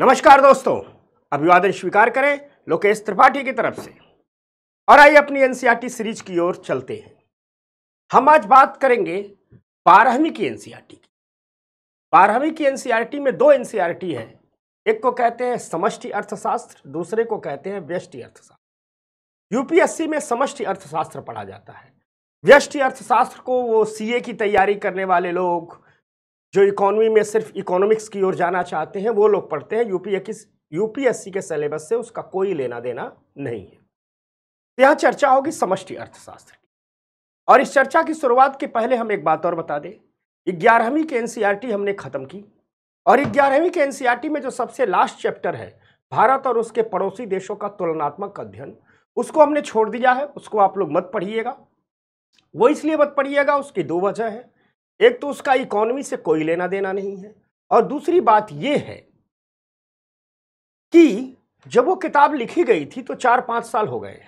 नमस्कार दोस्तों अभिवादन स्वीकार करें लोकेश त्रिपाठी की तरफ से और आइए अपनी एनसीईआरटी e सीरीज की ओर चलते हैं हम आज बात करेंगे बारहवीं की एनसीईआरटी e की बारहवीं की एनसीईआरटी e में दो एनसीईआरटी है एक को कहते हैं समष्टि अर्थशास्त्र दूसरे को कहते हैं व्यष्टि अर्थशास्त्र यूपीएससी में समष्टि अर्थशास्त्र पढ़ा जाता है व्यष्टि अर्थशास्त्र को वो सीए की तैयारी करने वाले लोग जो इकोनॉमी में सिर्फ इकोनॉमिक्स की ओर जाना चाहते हैं वो लोग पढ़ते हैं यूपी यूपीएससी के सिलेबस से उसका कोई लेना देना नहीं है तो यहाँ चर्चा होगी समष्टि अर्थशास्त्र की और इस चर्चा की शुरुआत के पहले हम एक बात और बता दें ग्यारहवीं के एनसीईआरटी e हमने ख़त्म की और ग्यारहवीं के एनसीईआरटी e में जो सबसे लास्ट चैप्टर है भारत और उसके पड़ोसी देशों का तुलनात्मक अध्ययन उसको हमने छोड़ दिया है उसको आप लोग मत पढ़िएगा वो इसलिए मत पढ़िएगा उसकी दो वजह है एक तो उसका इकोनॉमी से कोई लेना देना नहीं है और दूसरी बात यह है कि जब वो किताब लिखी गई थी तो चार पांच साल हो गए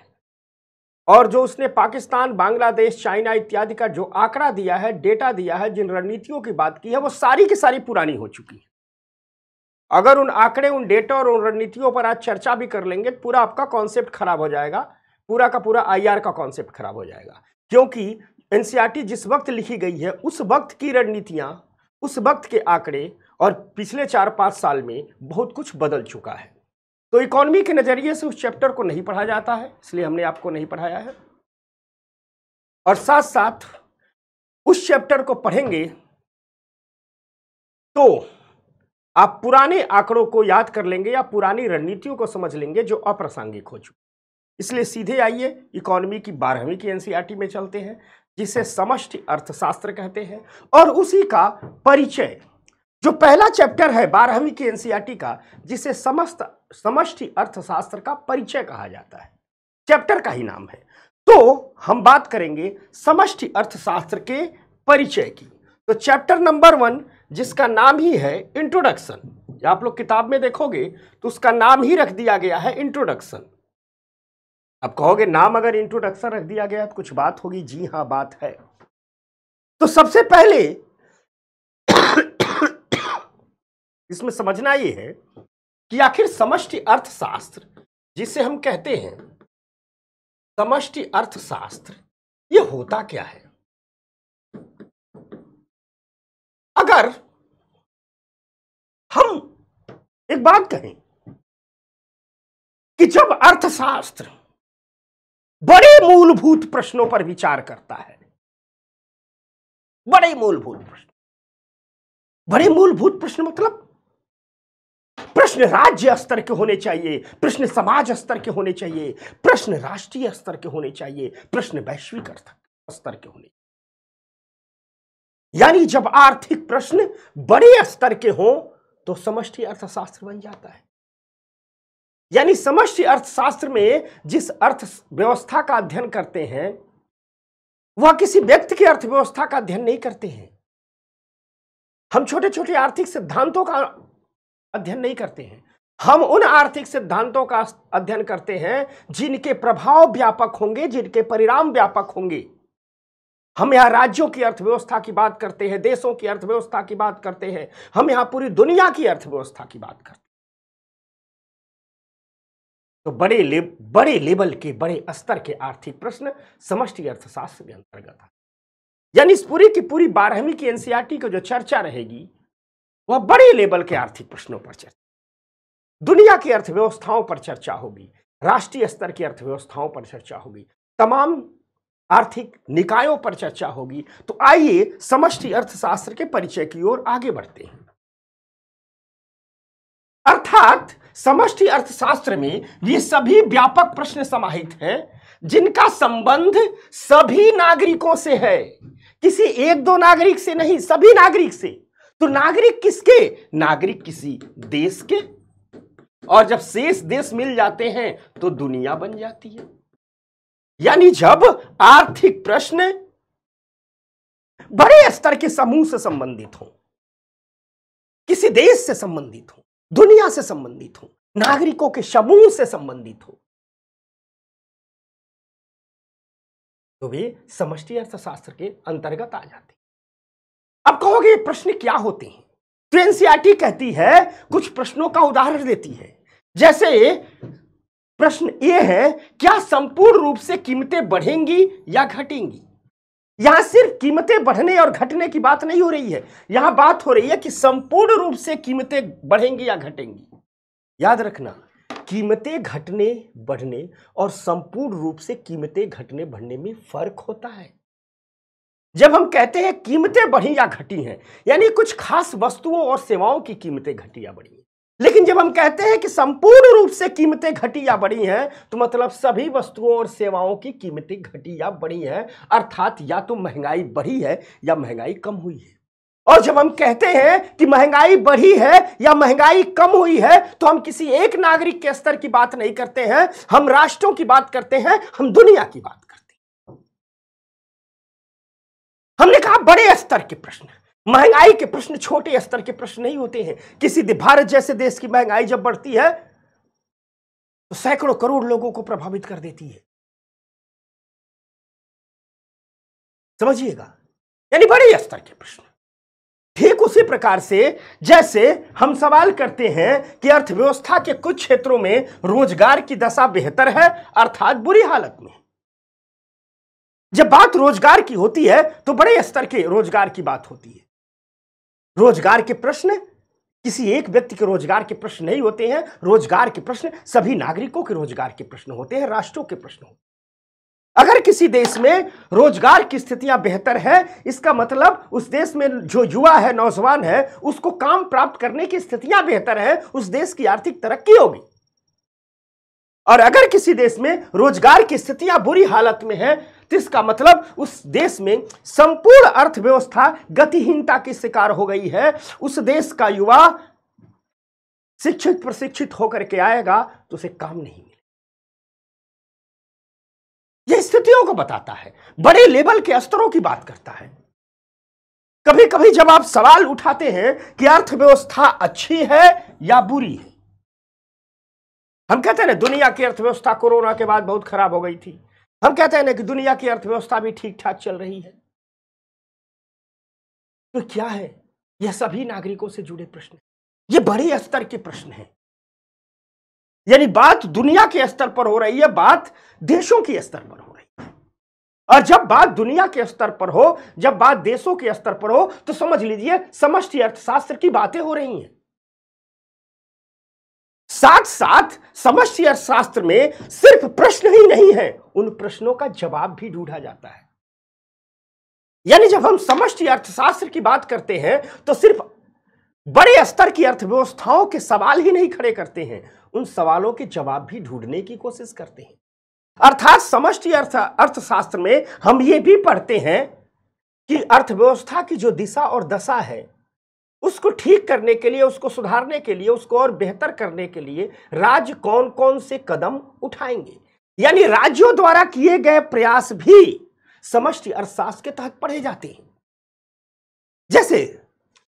और जो उसने पाकिस्तान बांग्लादेश चाइना इत्यादि का जो आंकड़ा दिया है डेटा दिया है जिन रणनीतियों की बात की है वो सारी की सारी पुरानी हो चुकी है अगर उन आंकड़े उन डेटा और उन रणनीतियों पर आज चर्चा भी कर लेंगे पूरा आपका कॉन्सेप्ट खराब हो जाएगा पूरा का पूरा आईआर का कॉन्सेप्ट खराब हो जाएगा क्योंकि एनसीईआरटी जिस वक्त लिखी गई है उस वक्त की रणनीतियाँ उस वक्त के आंकड़े और पिछले चार पाँच साल में बहुत कुछ बदल चुका है तो इकोनॉमी के नज़रिए से उस चैप्टर को नहीं पढ़ा जाता है इसलिए हमने आपको नहीं पढ़ाया है और साथ साथ उस चैप्टर को पढ़ेंगे तो आप पुराने आंकड़ों को याद कर लेंगे या पुरानी रणनीतियों को समझ लेंगे जो अप्रासंगिक हो चुकी इसलिए सीधे आइए इकोनॉमी की बारहवीं की एनसीईआरटी में चलते हैं जिसे समष्टि अर्थशास्त्र कहते हैं और उसी का परिचय जो पहला चैप्टर है बारहवीं की एनसीईआरटी का जिसे समस्त समष्टि अर्थशास्त्र का परिचय कहा जाता है चैप्टर का ही नाम है तो हम बात करेंगे समष्टि अर्थशास्त्र के परिचय की तो चैप्टर नंबर वन जिसका नाम ही है इंट्रोडक्शन आप लोग किताब में देखोगे तो उसका नाम ही रख दिया गया है इंट्रोडक्शन अब कहोगे नाम अगर इंट्रोडक्शन रख दिया गया तो कुछ बात होगी जी हाँ बात है तो सबसे पहले इसमें समझना ये है कि आखिर समष्टि अर्थशास्त्र जिसे हम कहते हैं समष्टि अर्थशास्त्र ये होता क्या है अगर हम एक बात कहें कि जब अर्थशास्त्र बड़े मूलभूत प्रश्नों पर विचार करता है बड़े मूलभूत प्रश्न बड़े मूलभूत प्रश्न मतलब प्रश्न राज्य स्तर के होने चाहिए प्रश्न समाज स्तर के होने चाहिए प्रश्न राष्ट्रीय स्तर के होने चाहिए प्रश्न वैश्विक स्तर के होने यानी जब आर्थिक प्रश्न बड़े स्तर के हों तो समष्टि अर्थशास्त्र बन जाता है यानी समष्टि अर्थशास्त्र में जिस अर्थ व्यवस्था का अध्ययन करते हैं वह किसी व्यक्ति की अर्थव्यवस्था का अध्ययन नहीं करते हैं हम छोटे छोटे आर्थिक सिद्धांतों का अध्ययन नहीं करते हैं हम उन आर्थिक सिद्धांतों का अध्ययन करते हैं जिनके प्रभाव व्यापक होंगे जिनके परिणाम व्यापक होंगे हम यहाँ राज्यों की अर्थव्यवस्था की बात करते हैं देशों की अर्थव्यवस्था की बात करते हैं हम यहाँ पूरी दुनिया की अर्थव्यवस्था की बात करते हैं तो बड़े ले बड़े लेवल के बड़े स्तर के आर्थिक प्रश्न समष्टि अर्थशास्त्र के अंतर्गत आते यानी इस पूरी की पूरी बारहवीं की एनसीईआरटी e की जो चर्चा रहेगी वह बड़े लेवल के आर्थिक प्रश्नों पर चर्चा दुनिया की अर्थव्यवस्थाओं पर चर्चा होगी राष्ट्रीय स्तर की अर्थव्यवस्थाओं पर चर्चा होगी तमाम आर्थिक निकायों पर चर्चा होगी तो आइए समष्टि अर्थशास्त्र के परिचय की ओर आगे बढ़ते हैं अर्थात समष्टि अर्थशास्त्र में ये सभी व्यापक प्रश्न समाहित हैं जिनका संबंध सभी नागरिकों से है किसी एक दो नागरिक से नहीं सभी नागरिक से तो नागरिक किसके नागरिक किसी देश के और जब शेष देश मिल जाते हैं तो दुनिया बन जाती है यानी जब आर्थिक प्रश्न बड़े स्तर के समूह से संबंधित हो किसी देश से संबंधित हो दुनिया से संबंधित हो नागरिकों के समूह से संबंधित हो तो वे समष्टि अर्थशास्त्र के अंतर्गत आ जाते अब कहोगे प्रश्न क्या होते हैं तो एनसीआरटी कहती है कुछ प्रश्नों का उदाहरण देती है जैसे प्रश्न ये है क्या संपूर्ण रूप से कीमतें बढ़ेंगी या घटेंगी यहां सिर्फ कीमतें बढ़ने और घटने की बात नहीं हो रही है यहां बात हो रही है कि संपूर्ण रूप से कीमतें बढ़ेंगी या घटेंगी याद रखना कीमतें घटने बढ़ने और संपूर्ण रूप से कीमतें घटने बढ़ने में फर्क होता है जब हम कहते हैं कीमतें बढ़ी या घटी हैं यानी कुछ खास वस्तुओं और सेवाओं की कीमतें घटी या बढ़ी लेकिन जब हम कहते हैं कि संपूर्ण रूप से कीमतें घटी या बढ़ी हैं तो मतलब सभी वस्तुओं और सेवाओं की कीमतें घटी या बढ़ी हैं अर्थात या तो महंगाई बढ़ी है या महंगाई कम हुई है और जब हम कहते हैं कि महंगाई बढ़ी है या महंगाई कम हुई है तो हम किसी एक नागरिक के स्तर की बात नहीं करते हैं हम राष्ट्रों की बात करते हैं हम दुनिया की बात करते हैं हमने कहा बड़े स्तर के प्रश्न महंगाई के प्रश्न छोटे स्तर के प्रश्न नहीं होते हैं किसी भारत जैसे देश की महंगाई जब बढ़ती है तो सैकड़ों करोड़ लोगों को प्रभावित कर देती है समझिएगा यानी बड़े स्तर के प्रश्न ठीक उसी प्रकार से जैसे हम सवाल करते हैं कि अर्थव्यवस्था के कुछ क्षेत्रों में रोजगार की दशा बेहतर है अर्थात बुरी हालत में जब बात रोजगार की होती है तो बड़े स्तर के रोजगार की बात होती है रोजगार के प्रश्न किसी एक व्यक्ति के रोजगार के प्रश्न नहीं होते हैं रोजगार के प्रश्न सभी नागरिकों के रोजगार के प्रश्न होते हैं राष्ट्रों के प्रश्न होते हैं अगर किसी देश में रोजगार की स्थितियां बेहतर है इसका मतलब उस देश में जो युवा है नौजवान है उसको काम प्राप्त करने की स्थितियां बेहतर है उस देश की आर्थिक तरक्की होगी और अगर किसी देश में रोजगार की स्थितियां बुरी हालत में है तो इसका मतलब उस देश में संपूर्ण अर्थव्यवस्था गतिहीनता की शिकार हो गई है उस देश का युवा शिक्षित प्रशिक्षित होकर के आएगा तो उसे काम नहीं मिलेगा यह स्थितियों को बताता है बड़े लेवल के स्तरों की बात करता है कभी कभी जब आप सवाल उठाते हैं कि अर्थव्यवस्था अच्छी है या बुरी है हम कहते हैं दुनिया की अर्थव्यवस्था कोरोना के बाद बहुत खराब हो गई थी हम कहते हैं ना कि दुनिया की अर्थव्यवस्था भी ठीक ठाक चल रही है तो क्या है यह सभी नागरिकों से जुड़े प्रश्न ये बड़े स्तर के प्रश्न हैं यानी बात दुनिया के स्तर पर हो रही है बात देशों के स्तर पर हो रही है और जब बात दुनिया के स्तर पर हो जब बात देशों के स्तर पर हो तो समझ लीजिए समष्टि अर्थशास्त्र की बातें हो रही हैं साथ साथ समष्टि अर्थशास्त्र में सिर्फ प्रश्न ही नहीं है उन प्रश्नों का जवाब भी ढूंढा जाता है यानी जब हम समष्टि अर्थशास्त्र की बात करते हैं तो सिर्फ बड़े स्तर की अर्थव्यवस्थाओं के सवाल ही नहीं खड़े करते हैं उन सवालों के जवाब भी ढूंढने की कोशिश करते हैं अर्थात समष्टि अर्थ अर्थशास्त्र में हम ये भी पढ़ते हैं कि अर्थव्यवस्था की जो दिशा और दशा है उसको ठीक करने के लिए उसको सुधारने के लिए उसको और बेहतर करने के लिए राज्य कौन कौन से कदम उठाएंगे यानी राज्यों द्वारा किए गए प्रयास भी समष्टि अर्थशास्त्र के तहत पढ़े जाते हैं जैसे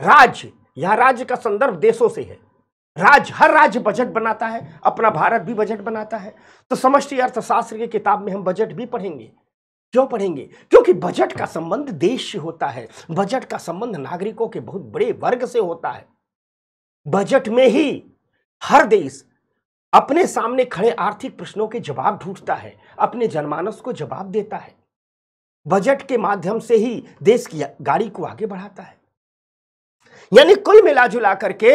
राज्य या राज्य का संदर्भ देशों से है राज्य हर राज्य बजट बनाता है अपना भारत भी बजट बनाता है तो समष्टि अर्थशास्त्र की किताब में हम बजट भी पढ़ेंगे क्यों पढ़ेंगे क्योंकि बजट का संबंध देश से होता है बजट का संबंध नागरिकों के बहुत बड़े वर्ग से होता है बजट में ही हर देश अपने सामने खड़े आर्थिक प्रश्नों के जवाब ढूंढता है अपने जनमानस को जवाब देता है बजट के माध्यम से ही देश की गाड़ी को आगे बढ़ाता है यानी कुल मिला जुला करके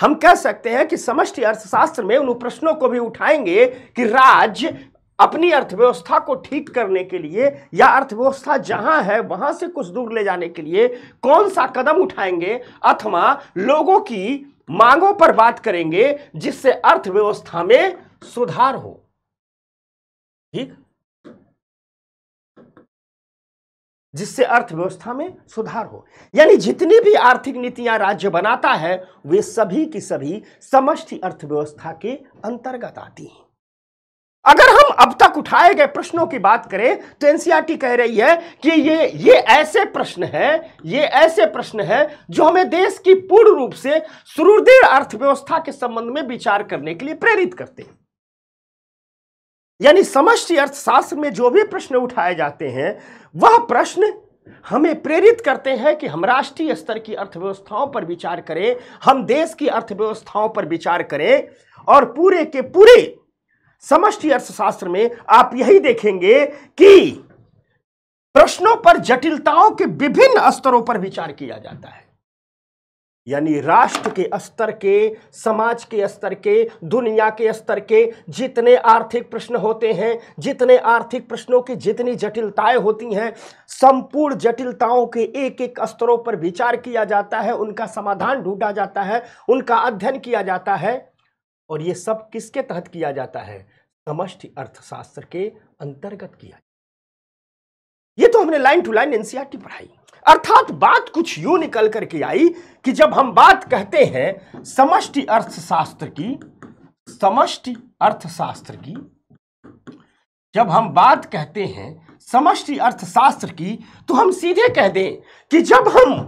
हम कह सकते हैं कि समष्टि अर्थशास्त्र में उन प्रश्नों को भी उठाएंगे कि राज्य अपनी अर्थव्यवस्था को ठीक करने के लिए या अर्थव्यवस्था जहां है वहां से कुछ दूर ले जाने के लिए कौन सा कदम उठाएंगे अथवा लोगों की मांगों पर बात करेंगे जिससे अर्थव्यवस्था में सुधार हो ठीक जिससे अर्थव्यवस्था में सुधार हो यानी जितनी भी आर्थिक नीतियां राज्य बनाता है वे सभी की सभी समष्टि अर्थव्यवस्था के अंतर्गत आती हैं अगर हम अब तक उठाए गए प्रश्नों की बात करें तो एनसीईआरटी e कह रही है कि ये ये ऐसे प्रश्न है ये ऐसे प्रश्न है जो हमें देश की पूर्ण रूप से सुदृढ़ अर्थव्यवस्था के संबंध में विचार करने के लिए प्रेरित करते हैं यानी समष्टि अर्थशास्त्र में जो भी प्रश्न उठाए जाते हैं वह प्रश्न हमें प्रेरित करते हैं कि हम राष्ट्रीय स्तर की अर्थव्यवस्थाओं पर विचार करें हम देश की अर्थव्यवस्थाओं पर विचार करें और पूरे के पूरे समष्टि अर्थशास्त्र में आप यही देखेंगे कि प्रश्नों पर जटिलताओं के विभिन्न स्तरों पर विचार किया जाता है यानी राष्ट्र के स्तर के समाज के स्तर के दुनिया के स्तर के जितने आर्थिक प्रश्न होते हैं जितने आर्थिक प्रश्नों की जितनी जटिलताएं होती हैं संपूर्ण जटिलताओं के एक एक स्तरों पर विचार किया जाता है उनका समाधान ढूंढा जाता है उनका अध्ययन किया जाता है और ये सब किसके तहत किया जाता है समष्टि अर्थशास्त्र के अंतर्गत किया ये तो हमने लाइन टू लाइन एनसीईआरटी पढ़ाई अर्थात बात कुछ यूं निकल करके आई कि जब हम बात कहते हैं समष्टि अर्थशास्त्र की समष्टि अर्थशास्त्र की जब हम बात कहते हैं समष्टि अर्थशास्त्र की तो हम सीधे कह दें कि जब हम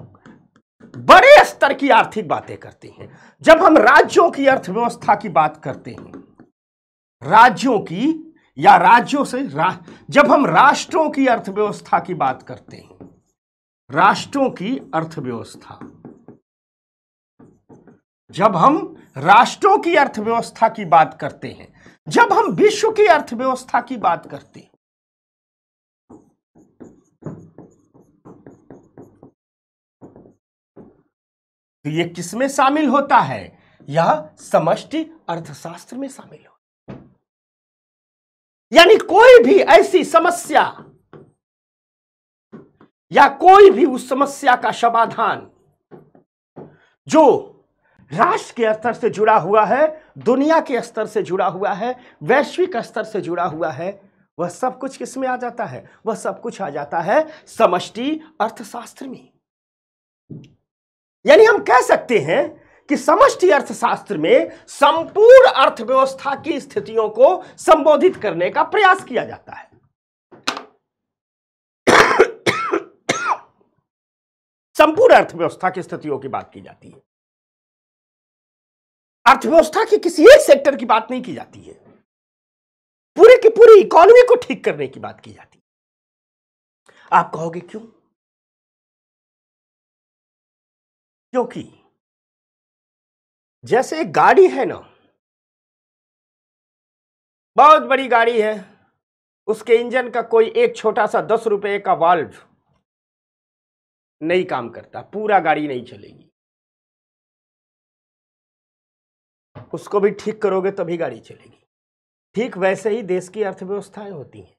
बड़े स्तर की आर्थिक बातें करते हैं जब हम राज्यों की अर्थव्यवस्था की बात करते हैं राज्यों की या राज्यों से रा, जब हम राष्ट्रों की अर्थव्यवस्था की बात करते हैं राष्ट्रों की अर्थव्यवस्था जब हम राष्ट्रों की अर्थव्यवस्था की बात करते हैं जब हम विश्व की अर्थव्यवस्था की बात करते हैं तो यह किसमें शामिल होता है यह समष्टि अर्थशास्त्र में शामिल होता यानी कोई भी ऐसी समस्या या कोई भी उस समस्या का समाधान जो राष्ट्र के स्तर से जुड़ा हुआ है दुनिया के स्तर से जुड़ा हुआ है वैश्विक स्तर से जुड़ा हुआ है वह सब कुछ किस में आ जाता है वह सब कुछ आ जाता है समष्टि अर्थशास्त्र में यानी हम कह सकते हैं कि समष्टि अर्थशास्त्र में संपूर्ण अर्थव्यवस्था की स्थितियों को संबोधित करने का प्रयास किया जाता है संपूर्ण अर्थव्यवस्था की स्थितियों की बात की जाती है अर्थव्यवस्था के किसी एक सेक्टर की बात नहीं की जाती है पूरे की पूरी इकोनॉमी को ठीक करने की बात की जाती है आप कहोगे क्यों क्योंकि जैसे एक गाड़ी है ना बहुत बड़ी गाड़ी है उसके इंजन का कोई एक छोटा सा दस रुपये का वाल्व नहीं काम करता पूरा गाड़ी नहीं चलेगी उसको भी ठीक करोगे तभी तो गाड़ी चलेगी ठीक वैसे ही देश की अर्थव्यवस्थाएं होती हैं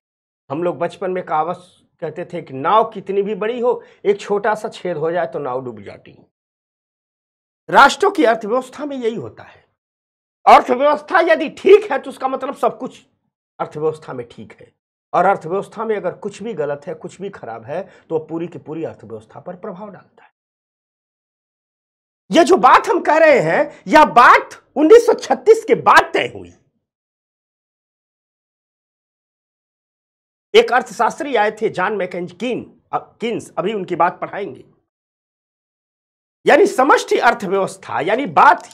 हम लोग बचपन में कावस कहते थे कि नाव कितनी भी बड़ी हो एक छोटा सा छेद हो जाए तो नाव डूब जाती है राष्ट्रों की अर्थव्यवस्था में यही होता है अर्थव्यवस्था यदि ठीक है तो उसका मतलब सब कुछ अर्थव्यवस्था में ठीक है और अर्थव्यवस्था में अगर कुछ भी गलत है कुछ भी खराब है तो वह पूरी की पूरी अर्थव्यवस्था पर प्रभाव डालता है यह जो बात हम कह रहे हैं यह बात 1936 के बाद तय हुई एक अर्थशास्त्री आए थे जॉन मैकेंज किन किन्स अभी उनकी बात पढ़ाएंगे यानी समष्टि अर्थव्यवस्था यानी बात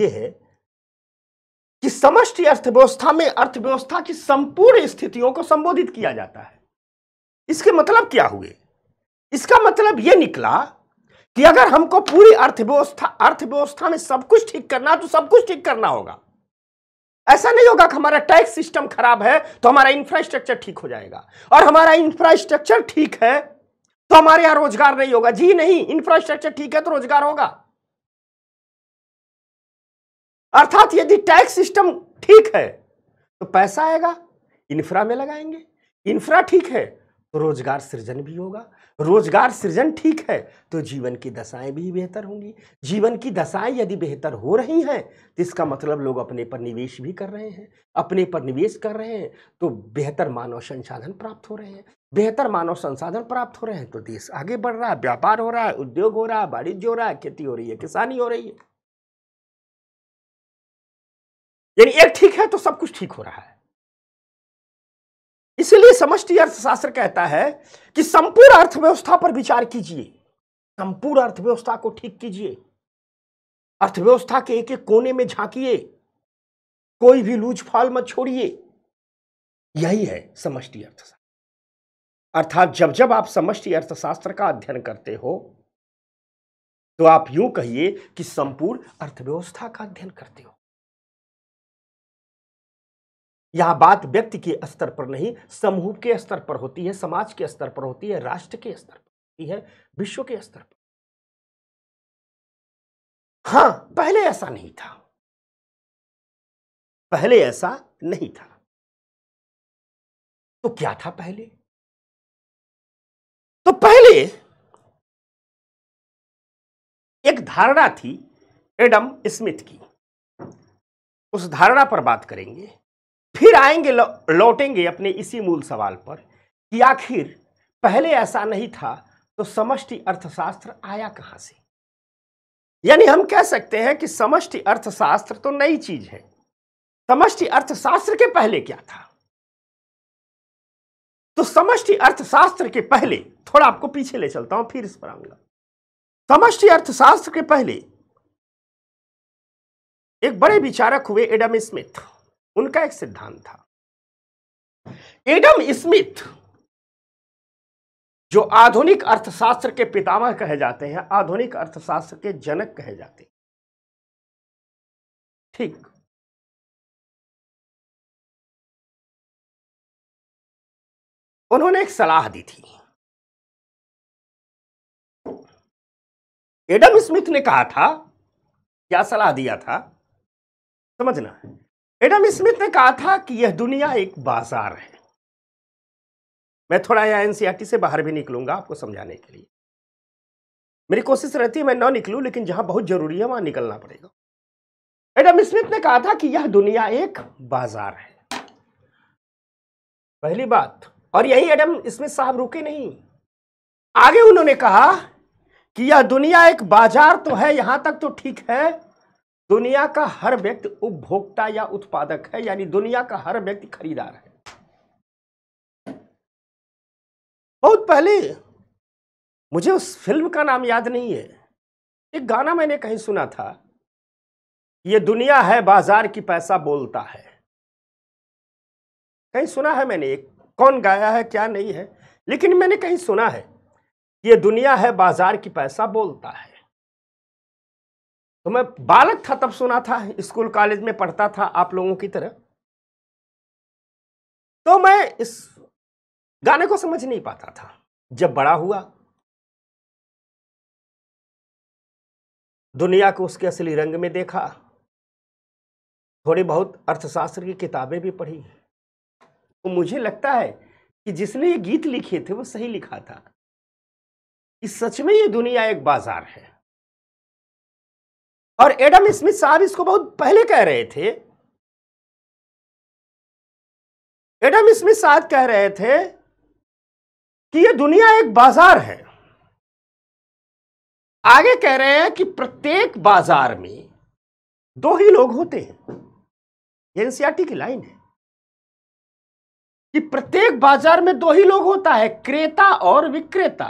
यह है कि समष्टि अर्थव्यवस्था में अर्थव्यवस्था की संपूर्ण स्थितियों को संबोधित किया जाता है इसके मतलब क्या हुए इसका मतलब यह निकला कि अगर हमको पूरी अर्थव्यवस्था अर्थव्यवस्था में सब कुछ ठीक करना तो सब कुछ ठीक करना होगा ऐसा नहीं होगा कि हमारा टैक्स सिस्टम खराब है तो हमारा इंफ्रास्ट्रक्चर ठीक हो जाएगा और हमारा इंफ्रास्ट्रक्चर ठीक है तो हमारे यहां रोजगार नहीं होगा जी नहीं इंफ्रास्ट्रक्चर ठीक है तो रोजगार होगा अर्थात यदि टैक्स सिस्टम ठीक है तो पैसा आएगा इंफ्रा में लगाएंगे इंफ्रा ठीक है तो रोजगार सृजन भी होगा रोजगार सृजन ठीक है तो जीवन की दशाएं भी बेहतर होंगी जीवन की दशाएं यदि बेहतर हो रही हैं तो इसका मतलब लोग अपने पर निवेश भी कर रहे हैं अपने पर निवेश कर रहे हैं तो बेहतर मानव संसाधन प्राप्त हो रहे हैं बेहतर मानव संसाधन प्राप्त हो रहे हैं तो देश आगे बढ़ रहा है व्यापार हो रहा है उद्योग हो रहा है वाणिज्य हो रहा है खेती हो रही है किसानी हो रही है यानी एक ठीक है तो सब कुछ ठीक हो रहा है इसलिए समष्टि अर्थशास्त्र कहता है कि संपूर्ण अर्थव्यवस्था पर विचार कीजिए संपूर्ण अर्थव्यवस्था को ठीक कीजिए अर्थव्यवस्था के एक एक कोने में झांकिए कोई भी लूज फॉल मत छोड़िए यही है समष्टि अर्थशास्त्र अर्थात जब जब आप समष्टि अर्थशास्त्र का अध्ययन करते हो तो आप यूं कहिए कि संपूर्ण अर्थव्यवस्था का अध्ययन करते हो यह बात व्यक्ति के स्तर पर नहीं समूह के स्तर पर होती है समाज के स्तर पर होती है राष्ट्र के स्तर पर होती है विश्व के स्तर पर हां पहले ऐसा नहीं था पहले ऐसा नहीं था तो क्या था पहले तो पहले एक धारणा थी एडम स्मिथ की उस धारणा पर बात करेंगे फिर आएंगे लौटेंगे अपने इसी मूल सवाल पर कि आखिर पहले ऐसा नहीं था तो समष्टि अर्थशास्त्र आया कहां से यानी हम कह सकते हैं कि समष्टि अर्थशास्त्र तो नई चीज है समष्टि अर्थशास्त्र के पहले क्या था तो समष्टि अर्थशास्त्र के पहले थोड़ा आपको पीछे ले चलता हूं फिर इस पर आऊंगा समष्टि अर्थशास्त्र के पहले एक बड़े विचारक हुए एडम स्मिथ उनका एक सिद्धांत था एडम स्मिथ जो आधुनिक अर्थशास्त्र के पितामह कहे जाते हैं आधुनिक अर्थशास्त्र के जनक कहे जाते हैं ठीक उन्होंने एक सलाह दी थी एडम स्मिथ ने कहा था क्या सलाह दिया था समझना एडम स्मिथ ने कहा था कि यह दुनिया एक बाजार है मैं थोड़ा यहां एनसीआरटी से बाहर भी निकलूंगा आपको समझाने के लिए मेरी कोशिश रहती है मैं ना निकलूं लेकिन जहां बहुत जरूरी है वहां निकलना पड़ेगा एडम स्मिथ ने कहा था कि यह दुनिया एक बाजार है पहली बात और यही एडम स्मिथ साहब रुके नहीं आगे उन्होंने कहा कि यह दुनिया एक बाजार तो है यहां तक तो ठीक है दुनिया का हर व्यक्ति उपभोक्ता या उत्पादक है यानी दुनिया का हर व्यक्ति खरीदार है बहुत पहले मुझे उस फिल्म का नाम याद नहीं है एक गाना मैंने कहीं सुना था ये दुनिया है बाजार की पैसा बोलता है कहीं सुना है मैंने एक कौन गाया है क्या नहीं है लेकिन मैंने कहीं सुना है ये दुनिया है बाजार की पैसा बोलता है तो मैं बालक था तब सुना था स्कूल कॉलेज में पढ़ता था आप लोगों की तरह तो मैं इस गाने को समझ नहीं पाता था जब बड़ा हुआ दुनिया को उसके असली रंग में देखा थोड़ी बहुत अर्थशास्त्र की किताबें भी पढ़ी तो मुझे लगता है कि जिसने ये गीत लिखे थे वो सही लिखा था इस सच में ये दुनिया एक बाजार है और एडम स्मिथ साहब इसको बहुत पहले कह रहे थे एडम स्मिथ साहब कह रहे थे कि ये दुनिया एक बाजार है आगे कह रहे हैं कि प्रत्येक बाजार में दो ही लोग होते हैं एनसीआरटी की लाइन है कि प्रत्येक बाजार में दो ही लोग होता है क्रेता और विक्रेता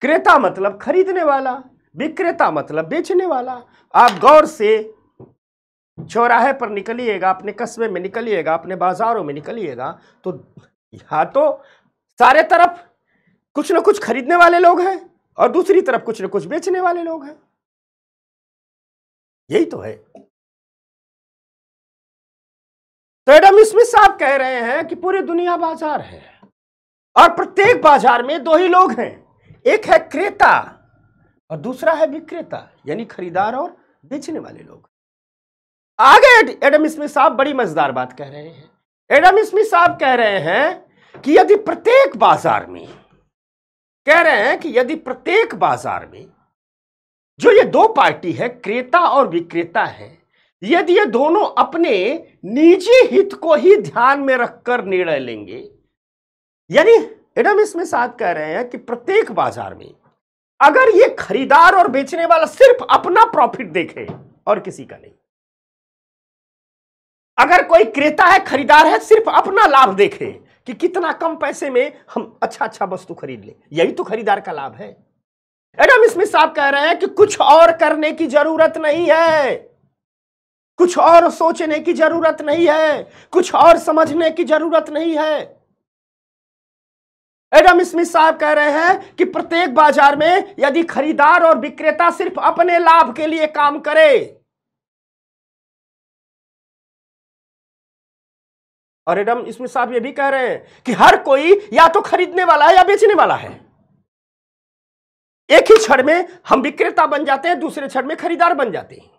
क्रेता मतलब खरीदने वाला विक्रेता मतलब बेचने वाला आप गौर से चौराहे पर निकलिएगा अपने कस्बे में निकलिएगा अपने बाजारों में निकलिएगा तो यहाँ तो सारे तरफ कुछ ना कुछ खरीदने वाले लोग हैं और दूसरी तरफ कुछ ना कुछ बेचने वाले लोग हैं यही तो है तो एडम स्मिथ साहब कह रहे हैं कि पूरी दुनिया बाजार है और प्रत्येक बाजार में दो ही लोग हैं एक है क्रेता और दूसरा है विक्रेता यानी खरीदार और बेचने वाले लोग आगे एडम स्मिथ साहब बड़ी मजेदार बात कह रहे हैं एडम स्मिथ साहब कह रहे हैं कि यदि प्रत्येक बाजार में कह रहे हैं कि यदि प्रत्येक बाजार में जो ये दो पार्टी है क्रेता और विक्रेता है यदि ये दोनों अपने निजी हित को ही ध्यान में रखकर निर्णय लेंगे यानी एडम इसमें साथ कह रहे हैं कि प्रत्येक बाजार में अगर ये खरीदार और बेचने वाला सिर्फ अपना प्रॉफिट देखे और किसी का नहीं अगर कोई क्रेता है खरीदार है सिर्फ अपना लाभ देखे कि कितना कम पैसे में हम अच्छा अच्छा वस्तु खरीद ले यही तो खरीदार का लाभ है एडम इसमें साहब कह रहे हैं कि कुछ और करने की जरूरत नहीं है कुछ और सोचने की जरूरत नहीं है कुछ और समझने की जरूरत नहीं है एडम स्मिथ साहब कह रहे हैं कि प्रत्येक बाजार में यदि खरीदार और विक्रेता सिर्फ अपने लाभ के लिए काम करे और एडम स्मिथ साहब ये भी कह रहे हैं कि हर कोई या तो खरीदने वाला है या बेचने वाला है एक ही क्षण में हम विक्रेता बन जाते हैं दूसरे क्षण में खरीदार बन जाते हैं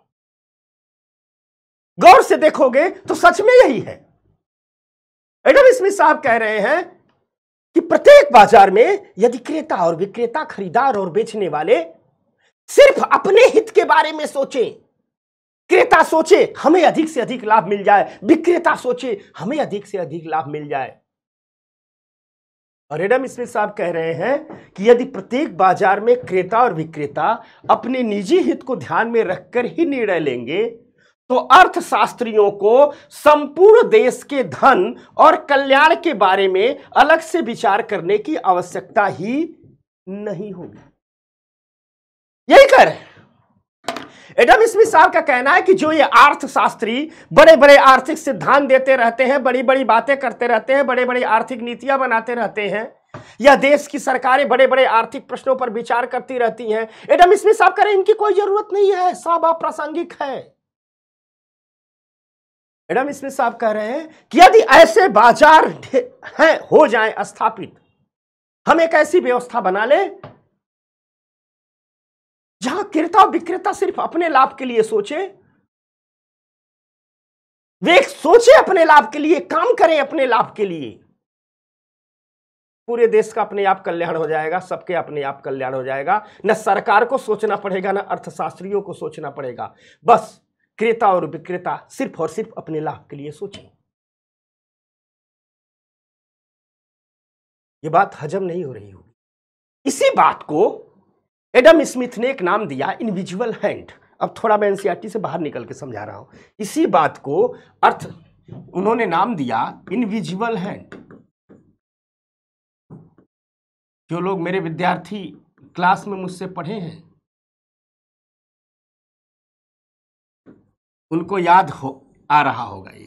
गौर से देखोगे तो सच में यही है एडम स्मिथ साहब कह रहे हैं कि प्रत्येक बाजार में यदि क्रेता और विक्रेता खरीदार और बेचने वाले सिर्फ अपने हित के बारे में सोचे क्रेता सोचे हमें अधिक से अधिक लाभ मिल जाए विक्रेता सोचे हमें अधिक से अधिक लाभ मिल जाए और एडम स्मिथ साहब कह रहे हैं कि यदि प्रत्येक बाजार में क्रेता और विक्रेता अपने निजी हित को ध्यान में रखकर ही निर्णय लेंगे तो अर्थशास्त्रियों को संपूर्ण देश के धन और कल्याण के बारे में अलग से विचार करने की आवश्यकता ही नहीं होगी यही कर एडम स्मिथ साहब का कहना है कि जो ये अर्थशास्त्री बड़े बड़े आर्थिक सिद्धांत देते रहते हैं बड़ी बड़ी बातें करते रहते हैं बड़े बड़ी आर्थिक नीतियां बनाते रहते हैं या देश की सरकारें बड़े बड़े आर्थिक प्रश्नों पर विचार करती रहती हैं एडम स्मिथ साहब कह रहे हैं इनकी कोई जरूरत नहीं है सब अप्रासंगिक है मैडम इसमें साहब कह रहे हैं कि यदि ऐसे बाजार हैं हो जाएं स्थापित हम एक ऐसी व्यवस्था बना लें जहां क्रेता और विक्रेता सिर्फ अपने लाभ के लिए सोचे वे सोचे अपने लाभ के लिए काम करें अपने लाभ के लिए पूरे देश का अपने आप कल्याण हो जाएगा सबके अपने आप कल्याण हो जाएगा न सरकार को सोचना पड़ेगा न अर्थशास्त्रियों को सोचना पड़ेगा बस क्रेता और विक्रेता सिर्फ और सिर्फ अपने लाभ के लिए सोचें ये बात हजम नहीं हो रही होगी इसी बात को एडम स्मिथ ने एक नाम दिया इनविजुअल हैंड अब थोड़ा मैं एनसीआरटी से बाहर निकल के समझा रहा हूं इसी बात को अर्थ उन्होंने नाम दिया इनविजुअल हैंड जो लोग मेरे विद्यार्थी क्लास में मुझसे पढ़े हैं उनको याद हो आ रहा होगा ये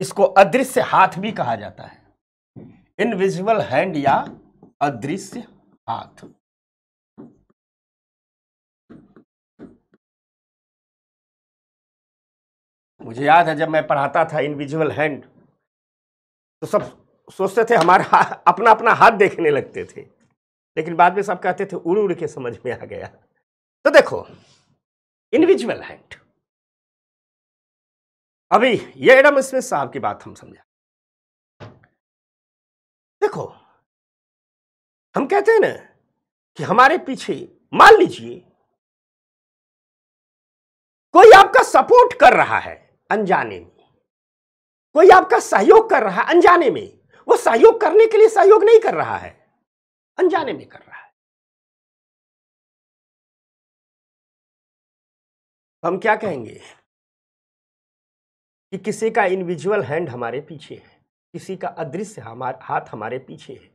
इसको अदृश्य हाथ भी कहा जाता है इनविजिबल हैंड या अदृश्य हाथ मुझे याद है जब मैं पढ़ाता था इनविजुअल हैंड तो सब सोचते थे हमारा अपना अपना हाथ देखने लगते थे लेकिन बाद में सब कहते थे उड़ उड़ के समझ में आ गया तो देखो इनविजुअल हैंड अभी ये एडम स्मिथ साहब की बात हम समझा देखो हम कहते हैं ना कि हमारे पीछे मान लीजिए कोई आपका सपोर्ट कर रहा है अनजाने में कोई आपका सहयोग कर रहा है अनजाने में वो सहयोग करने के लिए सहयोग नहीं कर रहा है अनजाने में कर रहा है हम क्या कहेंगे कि किसी का इनविजुअल हैंड हमारे पीछे है किसी का अदृश्य हमारे हाथ हमारे पीछे है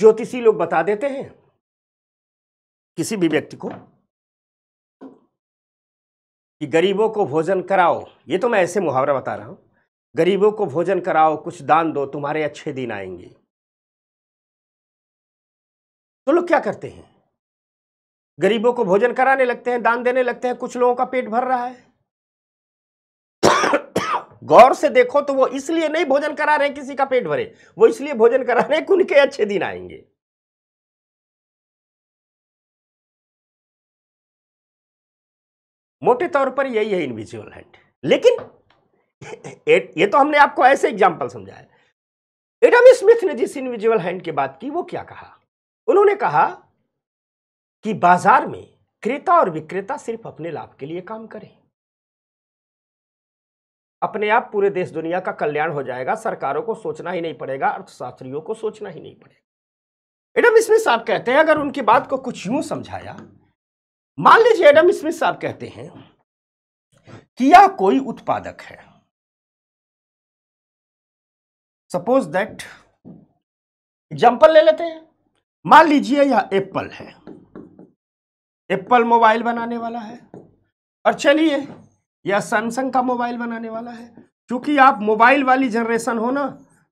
ज्योतिषी लोग बता देते हैं किसी भी व्यक्ति को कि गरीबों को भोजन कराओ ये तो मैं ऐसे मुहावरा बता रहा हूं गरीबों को भोजन कराओ कुछ दान दो तुम्हारे अच्छे दिन आएंगे तो लोग क्या करते हैं गरीबों को भोजन कराने लगते हैं दान देने लगते हैं कुछ लोगों का पेट भर रहा है गौर से देखो तो वो इसलिए नहीं भोजन करा रहे किसी का पेट भरे वो इसलिए भोजन करा रहे कि उनके अच्छे दिन आएंगे मोटे तौर पर यही है इनविजुअल हैंड लेकिन ये तो हमने आपको ऐसे एग्जाम्पल समझाया एडम स्मिथ ने जिस इनविजुअल हैंड की बात की वो क्या कहा उन्होंने कहा कि बाजार में क्रेता और विक्रेता सिर्फ अपने लाभ के लिए काम करें अपने आप पूरे देश दुनिया का कल्याण हो जाएगा सरकारों को सोचना ही नहीं पड़ेगा अर्थशास्त्रियों को सोचना ही नहीं पड़ेगा एडम स्मिथ साहब कहते हैं अगर उनकी बात को कुछ यूं समझाया मान लीजिए एडम स्मिथ साहब कहते हैं कि यह कोई उत्पादक है सपोज दैट एग्जाम्पल ले लेते हैं मान लीजिए यह एप्पल है एप्पल मोबाइल बनाने वाला है और चलिए या सैमसंग का मोबाइल बनाने वाला है क्योंकि आप मोबाइल वाली जनरेशन हो ना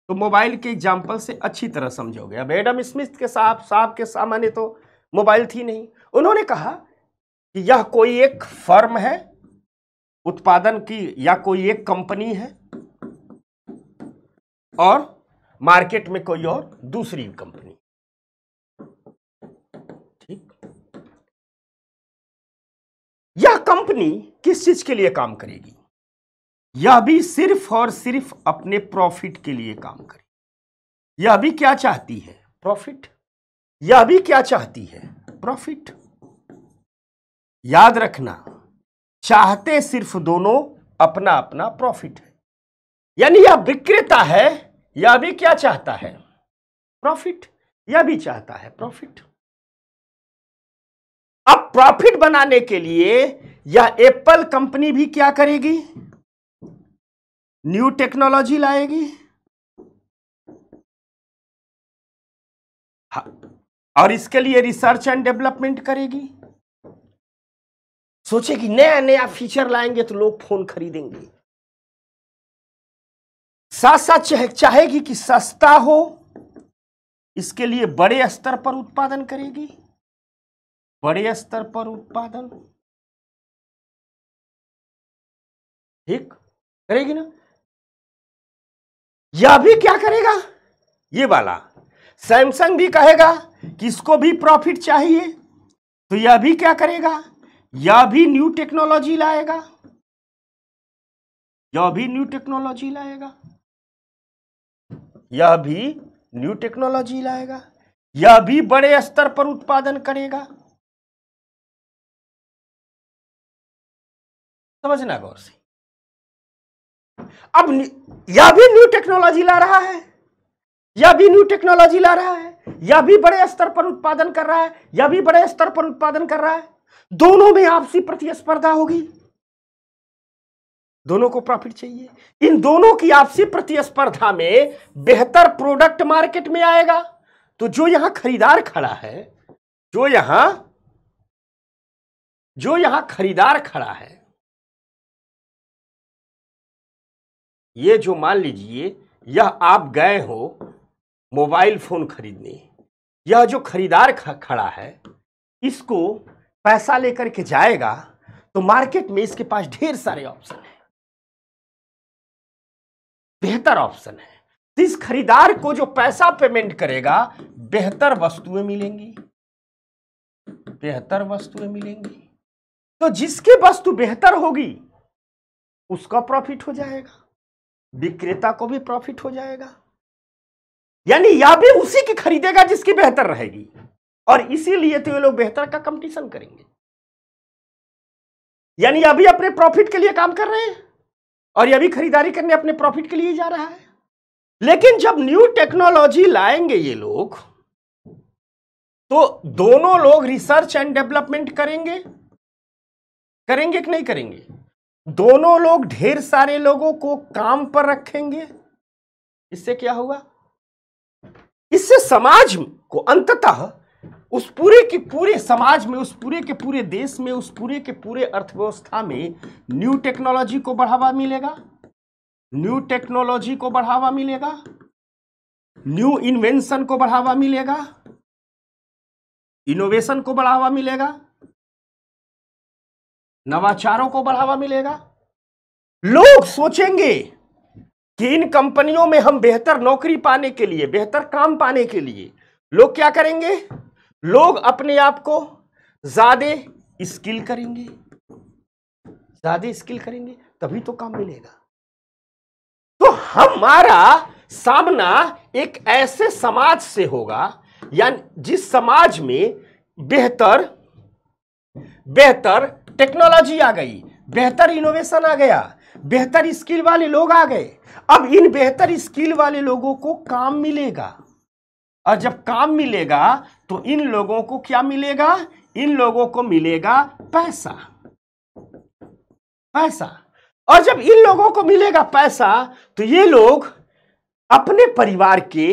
तो मोबाइल के एग्जाम्पल से अच्छी तरह समझोगे अब एडम स्मिथ के साहब साहब के सामान्य तो मोबाइल थी नहीं उन्होंने कहा कि यह कोई एक फर्म है उत्पादन की या कोई एक कंपनी है और मार्केट में कोई और दूसरी कंपनी यह कंपनी किस चीज के लिए काम करेगी यह भी सिर्फ और सिर्फ अपने प्रॉफिट के लिए काम करेगी यह भी क्या चाहती है प्रॉफिट यह भी क्या चाहती है प्रॉफिट याद रखना चाहते सिर्फ दोनों अपना अपना प्रॉफिट है यानी यह विक्रेता है यह भी क्या चाहता है प्रॉफिट यह भी चाहता है प्रॉफिट प्रॉफिट बनाने के लिए यह एप्पल कंपनी भी क्या करेगी न्यू टेक्नोलॉजी लाएगी हाँ, और इसके लिए रिसर्च एंड डेवलपमेंट करेगी सोचे कि नया नया फीचर लाएंगे तो लोग फोन खरीदेंगे साथ साथ चाहे चाहेगी कि सस्ता हो इसके लिए बड़े स्तर पर उत्पादन करेगी बड़े स्तर पर उत्पादन ठीक करेगी ना यह भी क्या करेगा ये वाला सैमसंग भी कहेगा कि इसको भी प्रॉफिट चाहिए तो यह भी क्या करेगा यह भी न्यू टेक्नोलॉजी लाएगा यह भी न्यू टेक्नोलॉजी लाएगा यह भी न्यू टेक्नोलॉजी लाएगा यह भी बड़े स्तर पर उत्पादन करेगा समझना गौर से अब यह भी न्यू टेक्नोलॉजी ला रहा है यह भी न्यू टेक्नोलॉजी ला रहा है यह भी बड़े स्तर पर उत्पादन कर रहा है यह भी बड़े स्तर पर उत्पादन कर रहा है दोनों में आपसी प्रतिस्पर्धा होगी दोनों को प्रॉफिट चाहिए इन दोनों की आपसी प्रतिस्पर्धा में बेहतर प्रोडक्ट मार्केट में आएगा तो जो यहां खरीदार खड़ा है जो यहां जो यहां खरीदार खड़ा है ये जो मान लीजिए यह आप गए हो मोबाइल फ़ोन खरीदने यह जो खरीदार खड़ा है इसको पैसा लेकर के जाएगा तो मार्केट में इसके पास ढेर सारे ऑप्शन है बेहतर ऑप्शन है तो इस खरीदार को जो पैसा पेमेंट करेगा बेहतर वस्तुएं मिलेंगी बेहतर वस्तुएं मिलेंगी तो जिसकी वस्तु बेहतर होगी उसका प्रॉफिट हो जाएगा विक्रेता को भी प्रॉफिट हो जाएगा यानी या भी उसी की खरीदेगा जिसकी बेहतर रहेगी और इसीलिए तो ये लोग बेहतर का कंपटीशन करेंगे यानी अभी अपने प्रॉफिट के लिए काम कर रहे हैं और ये भी खरीदारी करने अपने प्रॉफिट के लिए जा रहा है लेकिन जब न्यू टेक्नोलॉजी लाएंगे ये लोग तो दोनों लोग रिसर्च एंड डेवलपमेंट करेंगे करेंगे कि नहीं करेंगे दोनों लोग ढेर सारे लोगों को काम पर रखेंगे इससे क्या हुआ इससे समाज को अंततः उस पूरे के पूरे समाज में उस पूरे के पूरे देश में उस पूरे के पूरे अर्थव्यवस्था में न्यू टेक्नोलॉजी को बढ़ावा मिलेगा न्यू टेक्नोलॉजी को बढ़ावा मिलेगा न्यू इन्वेंशन को बढ़ावा मिलेगा इनोवेशन को बढ़ावा मिलेगा नवाचारों को बढ़ावा मिलेगा लोग सोचेंगे कि इन कंपनियों में हम बेहतर नौकरी पाने के लिए बेहतर काम पाने के लिए लोग क्या करेंगे लोग अपने आप को ज्यादा स्किल करेंगे ज्यादा स्किल करेंगे तभी तो काम मिलेगा तो हमारा सामना एक ऐसे समाज से होगा यानी जिस समाज में बेहतर बेहतर टेक्नोलॉजी आ गई बेहतर इनोवेशन आ गया बेहतर स्किल वाले लोग आ गए अब इन बेहतर स्किल वाले लोगों को काम मिलेगा और जब काम मिलेगा तो इन लोगों को क्या मिलेगा इन लोगों को मिलेगा पैसा पैसा और जब इन लोगों को मिलेगा पैसा तो ये लोग अपने परिवार के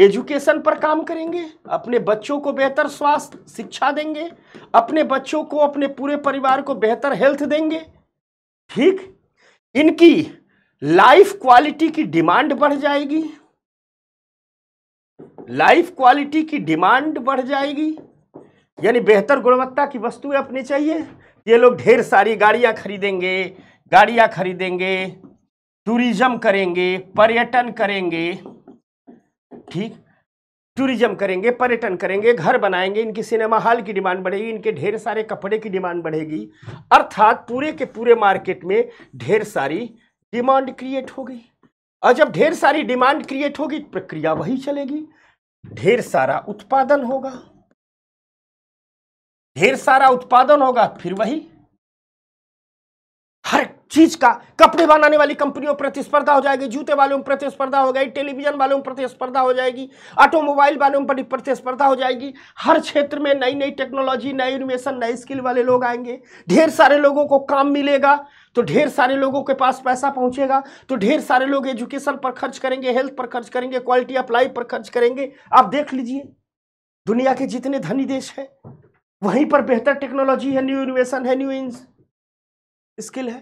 एजुकेशन पर काम करेंगे अपने बच्चों को बेहतर स्वास्थ्य शिक्षा देंगे अपने बच्चों को अपने पूरे परिवार को बेहतर हेल्थ देंगे ठीक इनकी लाइफ क्वालिटी की डिमांड बढ़ जाएगी लाइफ क्वालिटी की डिमांड बढ़ जाएगी यानी बेहतर गुणवत्ता की वस्तुएं अपनी चाहिए ये लोग ढेर सारी गाड़ियां खरीदेंगे गाड़ियां खरीदेंगे टूरिज्म करेंगे पर्यटन करेंगे ठीक टूरिज्म करेंगे पर्यटन करेंगे घर बनाएंगे इनकी सिनेमा हॉल की डिमांड बढ़ेगी इनके ढेर सारे कपड़े की डिमांड बढ़ेगी अर्थात पूरे के पूरे मार्केट में ढेर सारी डिमांड क्रिएट होगी और जब ढेर सारी डिमांड क्रिएट होगी प्रक्रिया वही चलेगी ढेर सारा उत्पादन होगा ढेर सारा उत्पादन होगा फिर वही हर चीज का कपड़े बनाने वाली कंपनियों प्रतिस्पर्धा हो जाएगी जूते वालों में प्रतिस्पर्धा हो गई टेलीविजन वालों में प्रतिस्पर्धा हो जाएगी ऑटोमोबाइल वालों में बड़ी प्रतिस्पर्धा हो जाएगी हर क्षेत्र में नई नई टेक्नोलॉजी नए इनोवेशन नए स्किल वाले लोग आएंगे ढेर सारे लोगों को काम मिलेगा तो ढेर सारे लोगों के पास पैसा पहुंचेगा तो ढेर सारे लोग एजुकेशन पर खर्च करेंगे हेल्थ पर खर्च करेंगे क्वालिटी ऑफ लाइफ पर खर्च करेंगे आप देख लीजिए दुनिया के जितने धनी देश हैं वहीं पर बेहतर टेक्नोलॉजी है न्यू इनोवेशन है न्यू स्किल है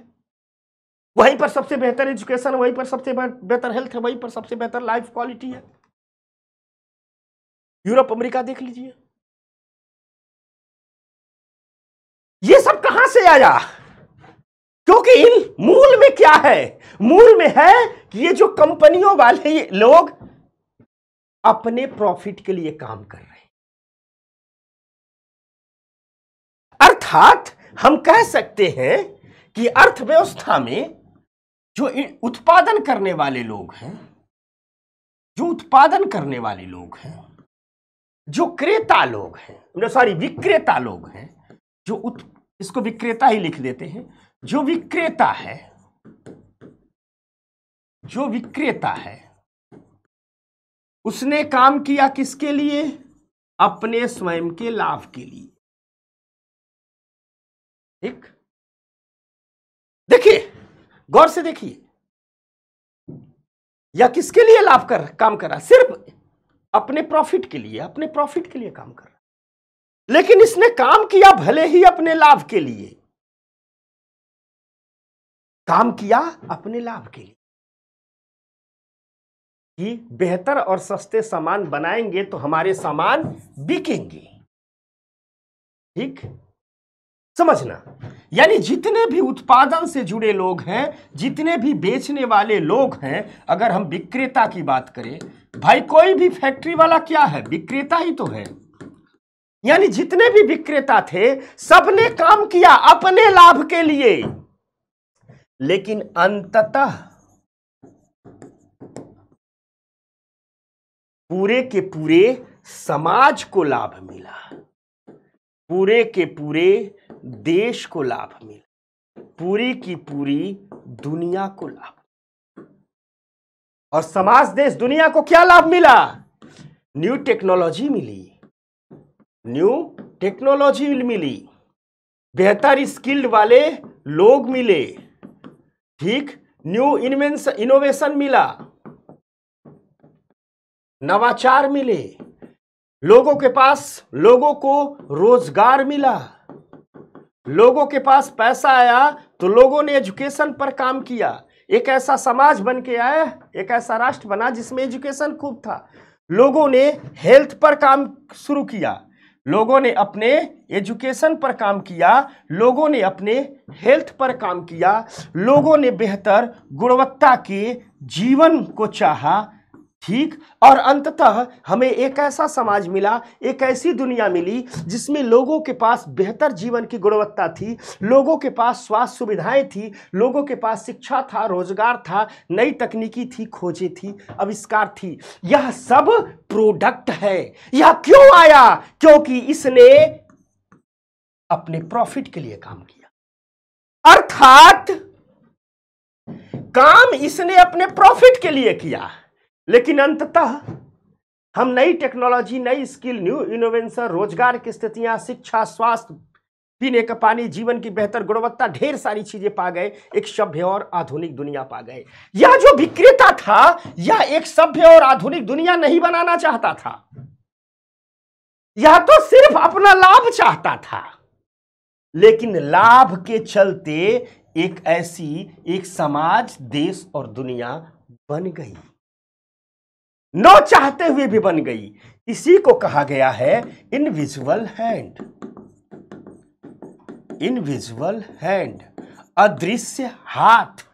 वहीं पर सबसे बेहतर एजुकेशन वहीं पर सबसे बेहतर हेल्थ है वहीं पर सबसे बेहतर लाइफ क्वालिटी है यूरोप अमेरिका देख लीजिए ये सब कहां से आया क्योंकि इन मूल में क्या है मूल में है कि ये जो कंपनियों वाले लोग अपने प्रॉफिट के लिए काम कर रहे हैं अर्थात हम कह सकते हैं कि अर्थव्यवस्था में जो उत्पादन करने वाले लोग हैं जो उत्पादन करने वाले लोग हैं जो क्रेता लोग हैं सॉरी मतलब विक्रेता लोग हैं जो उत, इसको विक्रेता ही लिख देते हैं जो विक्रेता है जो विक्रेता है उसने काम किया किसके लिए अपने स्वयं के लाभ के लिए ठीक देखिए गौर से देखिए या किसके लिए लाभ कर काम कर रहा सिर्फ अपने प्रॉफिट के लिए अपने प्रॉफिट के लिए काम कर रहा लेकिन इसने काम किया भले ही अपने लाभ के लिए काम किया अपने लाभ के लिए कि बेहतर और सस्ते सामान बनाएंगे तो हमारे सामान बिकेंगे ठीक समझना यानी जितने भी उत्पादन से जुड़े लोग हैं जितने भी बेचने वाले लोग हैं अगर हम विक्रेता की बात करें भाई कोई भी फैक्ट्री वाला क्या है विक्रेता ही तो है यानी जितने भी विक्रेता थे सबने काम किया अपने लाभ के लिए लेकिन अंततः पूरे के पूरे समाज को लाभ मिला पूरे के पूरे देश को लाभ मिले पूरी की पूरी दुनिया को लाभ और समाज देश दुनिया को क्या लाभ मिला न्यू टेक्नोलॉजी मिली न्यू टेक्नोलॉजी मिली बेहतर स्किल्ड वाले लोग मिले ठीक न्यू इन्वेंस इनोवेशन मिला नवाचार मिले लोगों के पास लोगों को रोजगार मिला लोगों के पास पैसा आया तो लोगों ने एजुकेशन पर काम किया एक ऐसा समाज बन के आया एक ऐसा राष्ट्र बना जिसमें एजुकेशन खूब था लोगों ने हेल्थ पर काम शुरू किया लोगों ने अपने एजुकेशन पर काम किया लोगों ने अपने हेल्थ पर काम किया लोगों ने बेहतर गुणवत्ता के जीवन को चाहा ठीक और अंततः हमें एक ऐसा समाज मिला एक ऐसी दुनिया मिली जिसमें लोगों के पास बेहतर जीवन की गुणवत्ता थी लोगों के पास स्वास्थ्य सुविधाएं थी लोगों के पास शिक्षा था रोजगार था नई तकनीकी थी खोजें थी आविष्कार थी यह सब प्रोडक्ट है यह क्यों आया क्योंकि इसने अपने प्रॉफिट के लिए काम किया अर्थात काम इसने अपने प्रॉफिट के लिए किया लेकिन अंततः हम नई टेक्नोलॉजी नई स्किल न्यू इनोवेंशन रोजगार की स्थितियां शिक्षा स्वास्थ्य पीने का पानी जीवन की बेहतर गुणवत्ता ढेर सारी चीजें पा गए एक सभ्य और आधुनिक दुनिया पा गए यह जो विक्रेता था यह एक सभ्य और आधुनिक दुनिया नहीं बनाना चाहता था यह तो सिर्फ अपना लाभ चाहता था लेकिन लाभ के चलते एक ऐसी एक समाज देश और दुनिया बन गई न चाहते हुए भी बन गई इसी को कहा गया है इनविजुअल हैंड इनविजुअल हैंड अदृश्य हाथ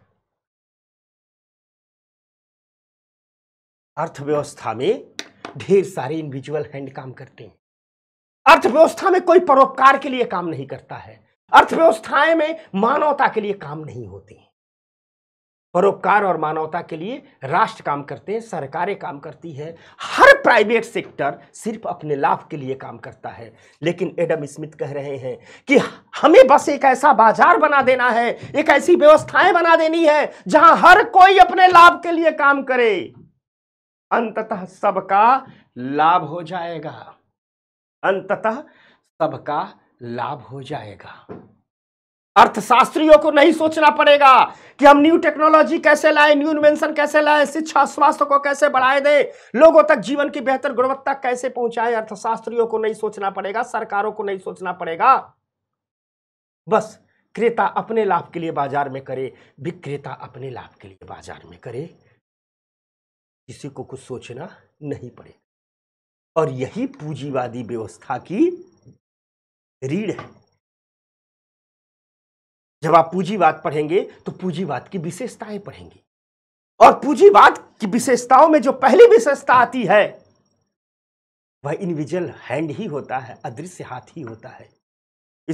अर्थव्यवस्था में ढेर सारे इनविजुअल हैंड काम करते हैं अर्थव्यवस्था में कोई परोपकार के लिए काम नहीं करता है अर्थव्यवस्थाएं में मानवता के लिए काम नहीं होती परोपकार और मानवता के लिए राष्ट्र काम करते हैं सरकारें काम करती है हर प्राइवेट सेक्टर सिर्फ अपने लाभ के लिए काम करता है लेकिन एडम स्मिथ कह रहे हैं कि हमें बस एक ऐसा बाजार बना देना है एक ऐसी व्यवस्थाएं बना देनी है जहां हर कोई अपने लाभ के लिए काम करे अंततः सबका लाभ हो जाएगा अंततः सबका लाभ हो जाएगा अर्थशास्त्रियों को नहीं सोचना पड़ेगा कि हम न्यू टेक्नोलॉजी कैसे लाए न्यू इन्वेंशन कैसे लाए शिक्षा स्वास्थ्य को कैसे बढ़ाए दें लोगों तक जीवन की बेहतर गुणवत्ता कैसे पहुंचाए अर्थशास्त्रियों को नहीं सोचना पड़ेगा सरकारों को नहीं सोचना पड़ेगा बस क्रेता अपने लाभ के लिए बाजार में करे विक्रेता अपने लाभ के लिए बाजार में करे किसी को कुछ सोचना नहीं पड़े और यही पूंजीवादी व्यवस्था की रीढ़ है जब आप पूंजीवाद पढ़ेंगे तो पूंजीवाद की विशेषताएं पढ़ेंगे और पूंजीवाद की विशेषताओं में जो पहली विशेषता आती है वह इनविजल हैंड ही होता है अदृश्य हाथ ही होता है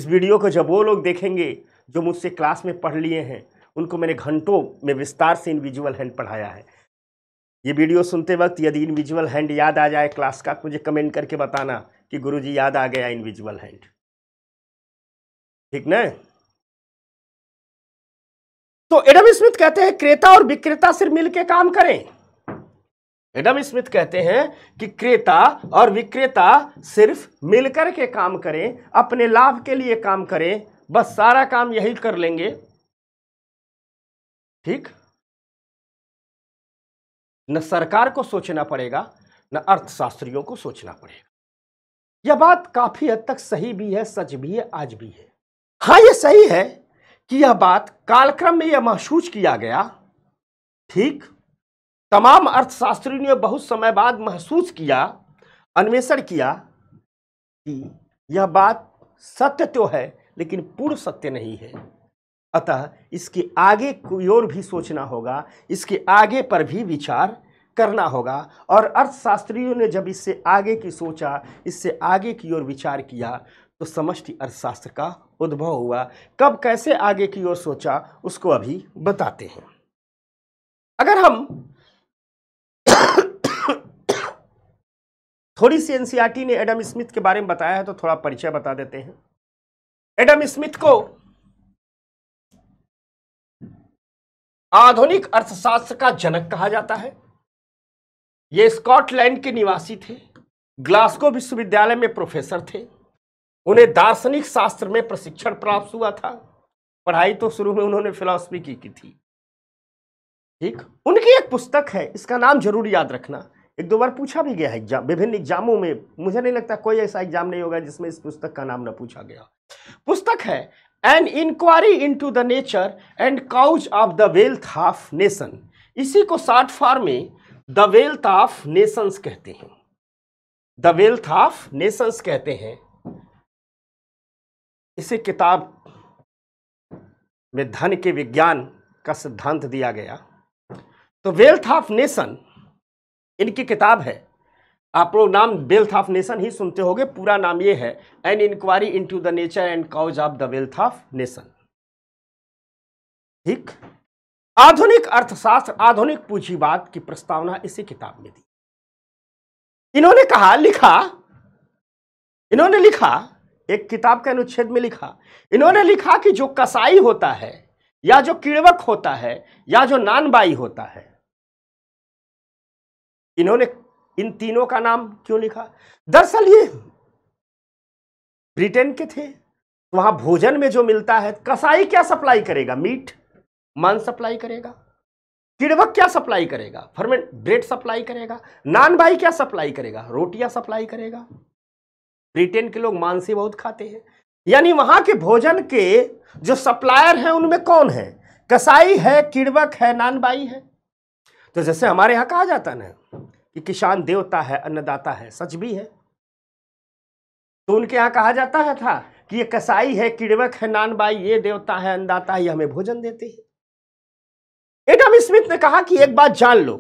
इस वीडियो को जब वो लोग देखेंगे जो मुझसे क्लास में पढ़ लिए हैं उनको मैंने घंटों में विस्तार से इनविजुअल हैंड पढ़ाया है ये वीडियो सुनते वक्त यदि इनविजुअल हैंड याद आ जाए क्लास का मुझे कमेंट करके बताना कि गुरुजी याद आ गया इनविजुअल हैंड ठीक ना तो एडम स्मिथ कहते हैं क्रेता और विक्रेता सिर्फ मिलकर काम करें एडम स्मिथ कहते हैं कि क्रेता और विक्रेता सिर्फ मिलकर के काम करें अपने लाभ के लिए काम करें बस सारा काम यही कर लेंगे ठीक न सरकार को सोचना पड़ेगा न अर्थशास्त्रियों को सोचना पड़ेगा यह बात काफी हद तक सही भी है सच भी है आज भी है हाँ यह सही है कि यह बात कालक्रम में यह महसूस किया गया ठीक तमाम अर्थशास्त्रियों ने बहुत समय बाद महसूस किया अन्वेषण किया कि यह बात सत्य तो है लेकिन पूर्ण सत्य नहीं है अतः इसके आगे की ओर भी सोचना होगा इसके आगे पर भी विचार करना होगा और अर्थशास्त्रियों ने जब इससे आगे की सोचा इससे आगे की ओर विचार किया तो समष्टि अर्थशास्त्र का उद्भव हुआ कब कैसे आगे की ओर सोचा उसको अभी बताते हैं अगर हम थोड़ी सी एनसीईआरटी ने एडम स्मिथ के बारे में बताया है तो थोड़ा परिचय बता देते हैं एडम स्मिथ को आधुनिक अर्थशास्त्र का जनक कहा जाता है ये स्कॉटलैंड के निवासी थे ग्लास्को विश्वविद्यालय में प्रोफेसर थे उन्हें दार्शनिक शास्त्र में प्रशिक्षण प्राप्त हुआ था पढ़ाई तो शुरू में उन्होंने फिलॉसफी की, की थी ठीक उनकी एक पुस्तक है इसका नाम जरूर याद रखना एक दो बार पूछा भी गया है एग्जाम विभिन्न एग्जामों में मुझे नहीं लगता कोई ऐसा एग्जाम नहीं होगा जिसमें इस पुस्तक का नाम ना पूछा गया पुस्तक है an inquiry into the nature and cause of the wealth of nation इसी को शार्ट फॉर्म में द वेल्थ ऑफ नेशंस कहते हैं द वेल्थ ऑफ नेशंस कहते हैं इसी किताब में धन के विज्ञान का सिद्धांत दिया गया तो वेल्थ ऑफ नेशन इनकी किताब है आप लोग नाम वेल्थ ऑफ नेशन ही सुनते होंगे पूरा नाम ये है an inquiry into the nature and cause of the wealth of nation ठीक आधुनिक अर्थशास्त्र आधुनिक पूंजीवाद की प्रस्तावना इसी किताब में दी इन्होंने कहा लिखा इन्होंने लिखा एक किताब के अनुच्छेद में लिखा इन्होंने लिखा कि जो कसाई होता है या जो किड़वक होता है या जो नानबाई होता है इन्होंने इन तीनों का नाम क्यों लिखा दरअसल ये ब्रिटेन के थे तो वहां भोजन में जो मिलता है कसाई क्या सप्लाई करेगा मीट मान सप्लाई करेगा किड़वक क्या सप्लाई करेगा फर्मेंट ब्रेड सप्लाई करेगा नान क्या सप्लाई करेगा रोटियां सप्लाई करेगा ब्रिटेन के लोग मांसी बहुत खाते हैं यानी वहाँ के भोजन के जो सप्लायर हैं उनमें कौन है कसाई है किड़वक है नानबाई है तो जैसे हमारे यहाँ कहा जाता ना कि किसान देवता है अन्नदाता है सच भी है तो उनके यहाँ कहा जाता है था कि ये कसाई है किड़वक है नानबाई ये देवता है अन्नदाता है ये हमें भोजन देते हैं एडम स्मिथ ने कहा कि एक बात जान लो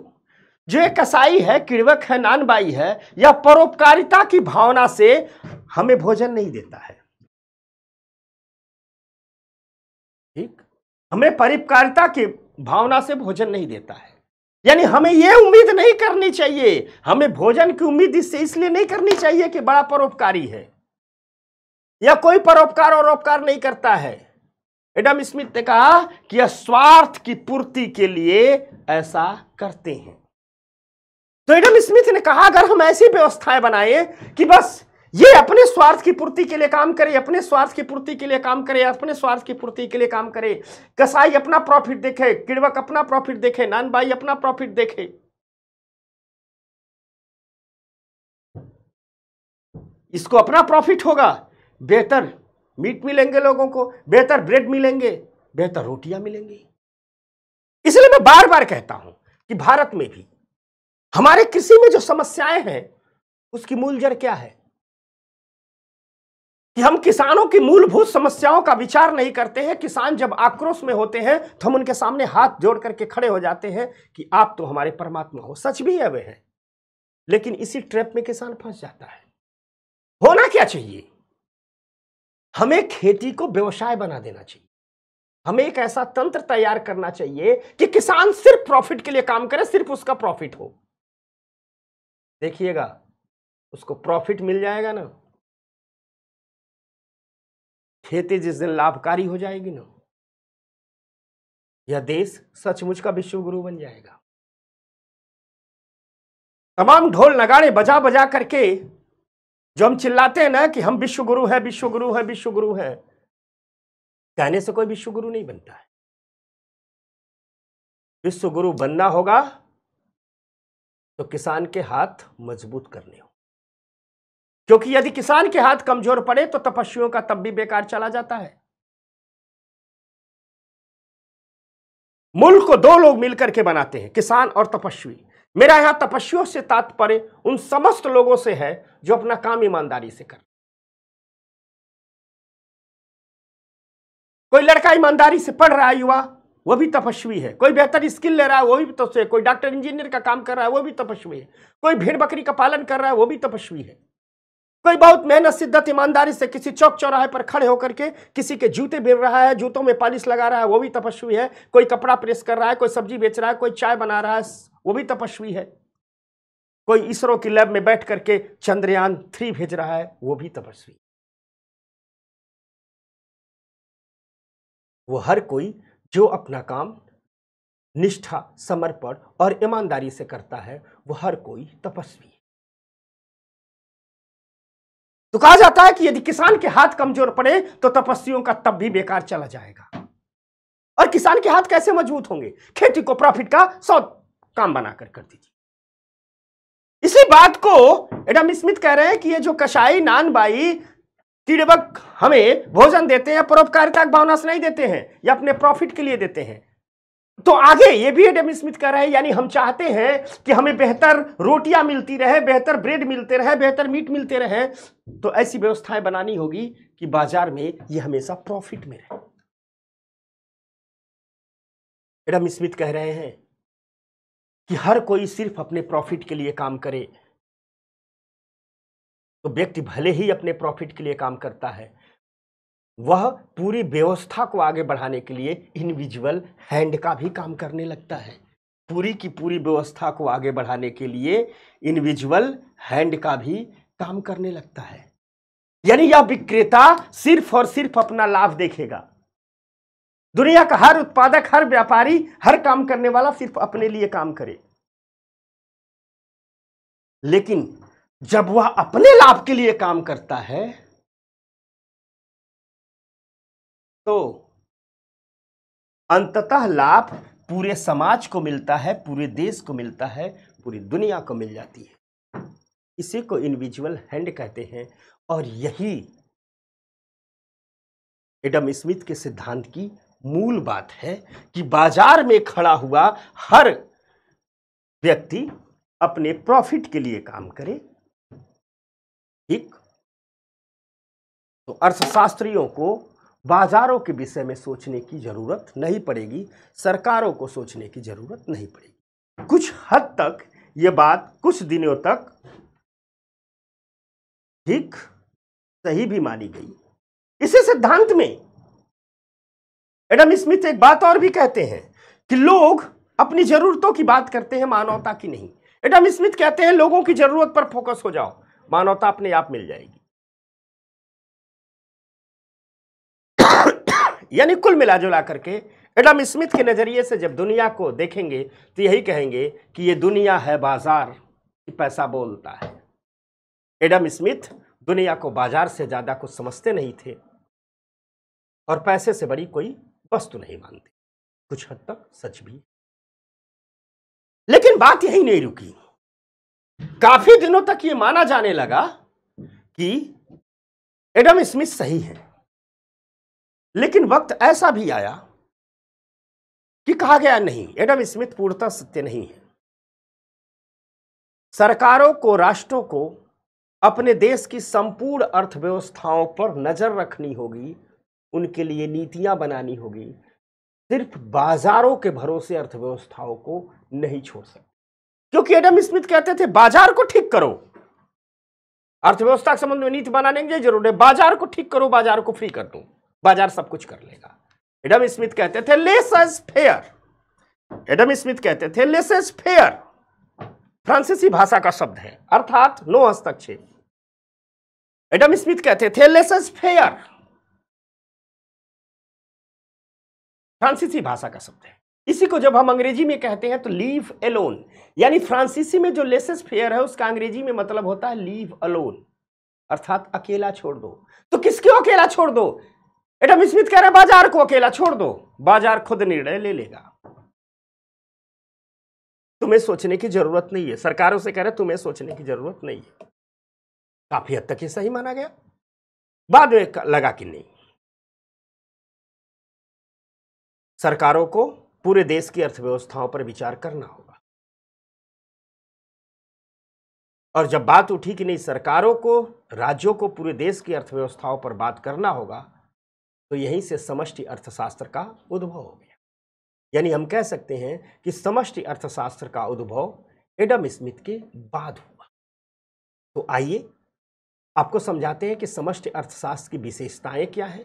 जो एक कसाई है किड़वक है नानबाई है या परोपकारिता की भावना से हमें भोजन नहीं देता है ठीक हमें परोपकारिता की भावना से भोजन नहीं देता है यानी हमें यह उम्मीद नहीं करनी चाहिए हमें भोजन की उम्मीद इससे इसलिए नहीं करनी चाहिए कि बड़ा परोपकारी है या कोई परोपकार और उपकार नहीं करता है एडम स्मिथ ने कहा कि यह स्वार्थ की पूर्ति के लिए ऐसा करते हैं तो एडम स्मिथ ने कहा अगर हम ऐसी व्यवस्थाएं बनाए कि बस ये अपने स्वार्थ की पूर्ति के लिए काम करे अपने स्वार्थ की पूर्ति के लिए काम करे अपने स्वार्थ की पूर्ति के लिए काम करे कसाई अपना प्रॉफिट देखे किड़वक अपना प्रॉफिट देखे नान भाई अपना प्रॉफिट देखे इसको अपना प्रॉफिट होगा बेहतर मीट मिलेंगे लोगों को बेहतर ब्रेड मिलेंगे बेहतर रोटियां मिलेंगी इसलिए मैं बार बार कहता हूं कि भारत में भी हमारे कृषि में जो समस्याएं हैं उसकी मूल जड़ क्या है कि हम किसानों की मूलभूत समस्याओं का विचार नहीं करते हैं किसान जब आक्रोश में होते हैं तो हम उनके सामने हाथ जोड़ करके खड़े हो जाते हैं कि आप तो हमारे परमात्मा हो सच भी है वे हैं लेकिन इसी ट्रैप में किसान फंस जाता है होना क्या चाहिए हमें खेती को व्यवसाय बना देना चाहिए हमें एक ऐसा तंत्र तैयार करना चाहिए कि किसान सिर्फ प्रॉफिट के लिए काम करे सिर्फ उसका प्रॉफिट हो देखिएगा उसको प्रॉफिट मिल जाएगा ना खेती जिस दिन लाभकारी हो जाएगी ना यह देश सचमुच का विश्व गुरु बन जाएगा तमाम ढोल नगाड़े बजा बजा करके जो हम चिल्लाते हैं ना कि हम विश्व गुरु है विश्व गुरु है विश्व गुरु है कहने से कोई विश्व गुरु नहीं बनता है विश्व गुरु बनना होगा तो किसान के हाथ मजबूत करने हो क्योंकि यदि किसान के हाथ कमजोर पड़े तो तपस्वियों का तब भी बेकार चला जाता है मुल्क को दो लोग मिलकर के बनाते हैं किसान और तपस्वी मेरा यहां तपस्वियों से तात्पर्य उन समस्त लोगों से है जो अपना काम ईमानदारी से कर कोई लड़का ईमानदारी से पढ़ रहा है युवा वो भी तपस्वी है कोई बेहतर स्किल ले रहा है वो भी तपस्वी तो है कोई डॉक्टर इंजीनियर का काम कर रहा है वो भी तपस्वी है कोई भेड़ बकरी का पालन कर रहा है वो भी तपस्वी है कोई बहुत मेहनत सिद्धत ईमानदारी से किसी चौक चौराहे पर खड़े होकर के किसी के जूते बिर रहा है जूतों में पॉलिश लगा रहा है वो भी तपस्वी है कोई कपड़ा प्रेस कर रहा है कोई सब्जी बेच रहा है कोई चाय बना रहा है वो भी तपस्वी है कोई इसरो की लैब में बैठ करके चंद्रयान थ्री भेज रहा है वो भी तपस्वी वो हर कोई जो अपना काम निष्ठा समर्पण और ईमानदारी से करता है वो हर कोई तपस्वी है तो कहा जाता है कि यदि किसान के हाथ कमजोर पड़े तो तपस्वियों का तब भी बेकार चला जाएगा और किसान के हाथ कैसे मजबूत होंगे खेती को प्रॉफिट का सौ काम बनाकर कर दीजिए इसी बात को एडम स्मिथ कह रहे हैं कि ये जो कसाई नानबाई कीड़बक हमें भोजन देते हैं परोपकारिता भावना से नहीं देते हैं या अपने प्रॉफिट के लिए देते हैं तो आगे ये भी एडम स्मिथ कह रहा है यानी हम चाहते हैं कि हमें बेहतर रोटियां मिलती रहे बेहतर ब्रेड मिलते रहे बेहतर मीट मिलते रहे तो ऐसी व्यवस्थाएं बनानी होगी कि बाजार में ये हमेशा प्रॉफिट में रहे एडम स्मिथ कह रहे हैं कि हर कोई सिर्फ अपने प्रॉफिट के लिए काम करे तो व्यक्ति भले ही अपने प्रॉफिट के लिए काम करता है वह पूरी व्यवस्था को आगे बढ़ाने के लिए इनविजुअल हैंड का भी काम करने लगता है पूरी की पूरी व्यवस्था को आगे बढ़ाने के लिए इनविजुअल हैंड का भी काम करने लगता है यानी यह विक्रेता सिर्फ और सिर्फ अपना लाभ देखेगा दुनिया का हर उत्पादक हर व्यापारी हर काम करने वाला सिर्फ अपने लिए काम करे लेकिन जब वह अपने लाभ के लिए काम करता है तो अंततः लाभ पूरे समाज को मिलता है पूरे देश को मिलता है पूरी दुनिया को मिल जाती है इसी को इंडिविजुअल हैंड कहते हैं और यही एडम स्मिथ के सिद्धांत की मूल बात है कि बाजार में खड़ा हुआ हर व्यक्ति अपने प्रॉफिट के लिए काम करे ठीक तो अर्थशास्त्रियों को बाजारों के विषय में सोचने की जरूरत नहीं पड़ेगी सरकारों को सोचने की जरूरत नहीं पड़ेगी कुछ हद तक ये बात कुछ दिनों तक ठीक सही भी मानी गई इसी सिद्धांत में एडम स्मिथ एक बात और भी कहते हैं कि लोग अपनी जरूरतों की बात करते हैं मानवता की नहीं एडम स्मिथ कहते हैं लोगों की जरूरत पर फोकस हो जाओ मानवता अपने आप मिल जाएगी यानी कुल मिला जुला करके एडम स्मिथ के नज़रिए से जब दुनिया को देखेंगे तो यही कहेंगे कि ये दुनिया है बाजार पैसा बोलता है एडम स्मिथ दुनिया को बाजार से ज़्यादा कुछ समझते नहीं थे और पैसे से बड़ी कोई वस्तु नहीं मानते कुछ हद तक सच भी लेकिन बात यही नहीं रुकी काफी दिनों तक ये माना जाने लगा कि एडम स्मिथ सही है लेकिन वक्त ऐसा भी आया कि कहा गया नहीं एडम स्मिथ पूर्णतः सत्य नहीं है सरकारों को राष्ट्रों को अपने देश की संपूर्ण अर्थव्यवस्थाओं पर नजर रखनी होगी उनके लिए नीतियां बनानी होगी सिर्फ बाजारों के भरोसे अर्थव्यवस्थाओं को नहीं छोड़ सकते क्योंकि एडम स्मिथ कहते थे बाजार को ठीक करो अर्थव्यवस्था के संबंध में नीति बनाने की जरूर है बाजार को ठीक करो बाजार को फ्री कर दो बाजार सब कुछ कर लेगा एडम स्मिथ कहते थे laissez faire Adam Smith कहते थे लेस एज फेयर फ्रांसीसी भाषा का शब्द है अर्थात नो हस्तक्षेप एडम स्मिथ कहते थे लेस एज फेयर फ्रांसीसी भाषा का शब्द है इसी को जब हम अंग्रेजी में कहते हैं तो लीव अलोन यानी फ्रांसीसी में जो लेसेस फेयर है उसका अंग्रेजी में मतलब होता है लीव अलोन अर्थात अकेला छोड़ दो तो किसके अकेला छोड़ दो एडम स्मिथ कह रहे हैं बाजार को अकेला छोड़ दो बाजार खुद निर्णय ले लेगा तुम्हें सोचने की जरूरत नहीं है सरकारों से कह रहे तुम्हें सोचने की जरूरत नहीं है काफी हद तक ये सही माना गया बाद में लगा कि नहीं सरकारों को पूरे देश की अर्थव्यवस्थाओं पर विचार करना होगा और जब बात उठी कि नहीं सरकारों को राज्यों को पूरे देश की अर्थव्यवस्थाओं पर बात करना होगा तो यहीं से समष्टि अर्थशास्त्र का उद्भव हो गया यानी हम कह सकते हैं कि समष्टि अर्थशास्त्र का उद्भव एडम स्मिथ के बाद हुआ तो आइए आपको समझाते हैं कि समष्टि अर्थशास्त्र की विशेषताएं क्या है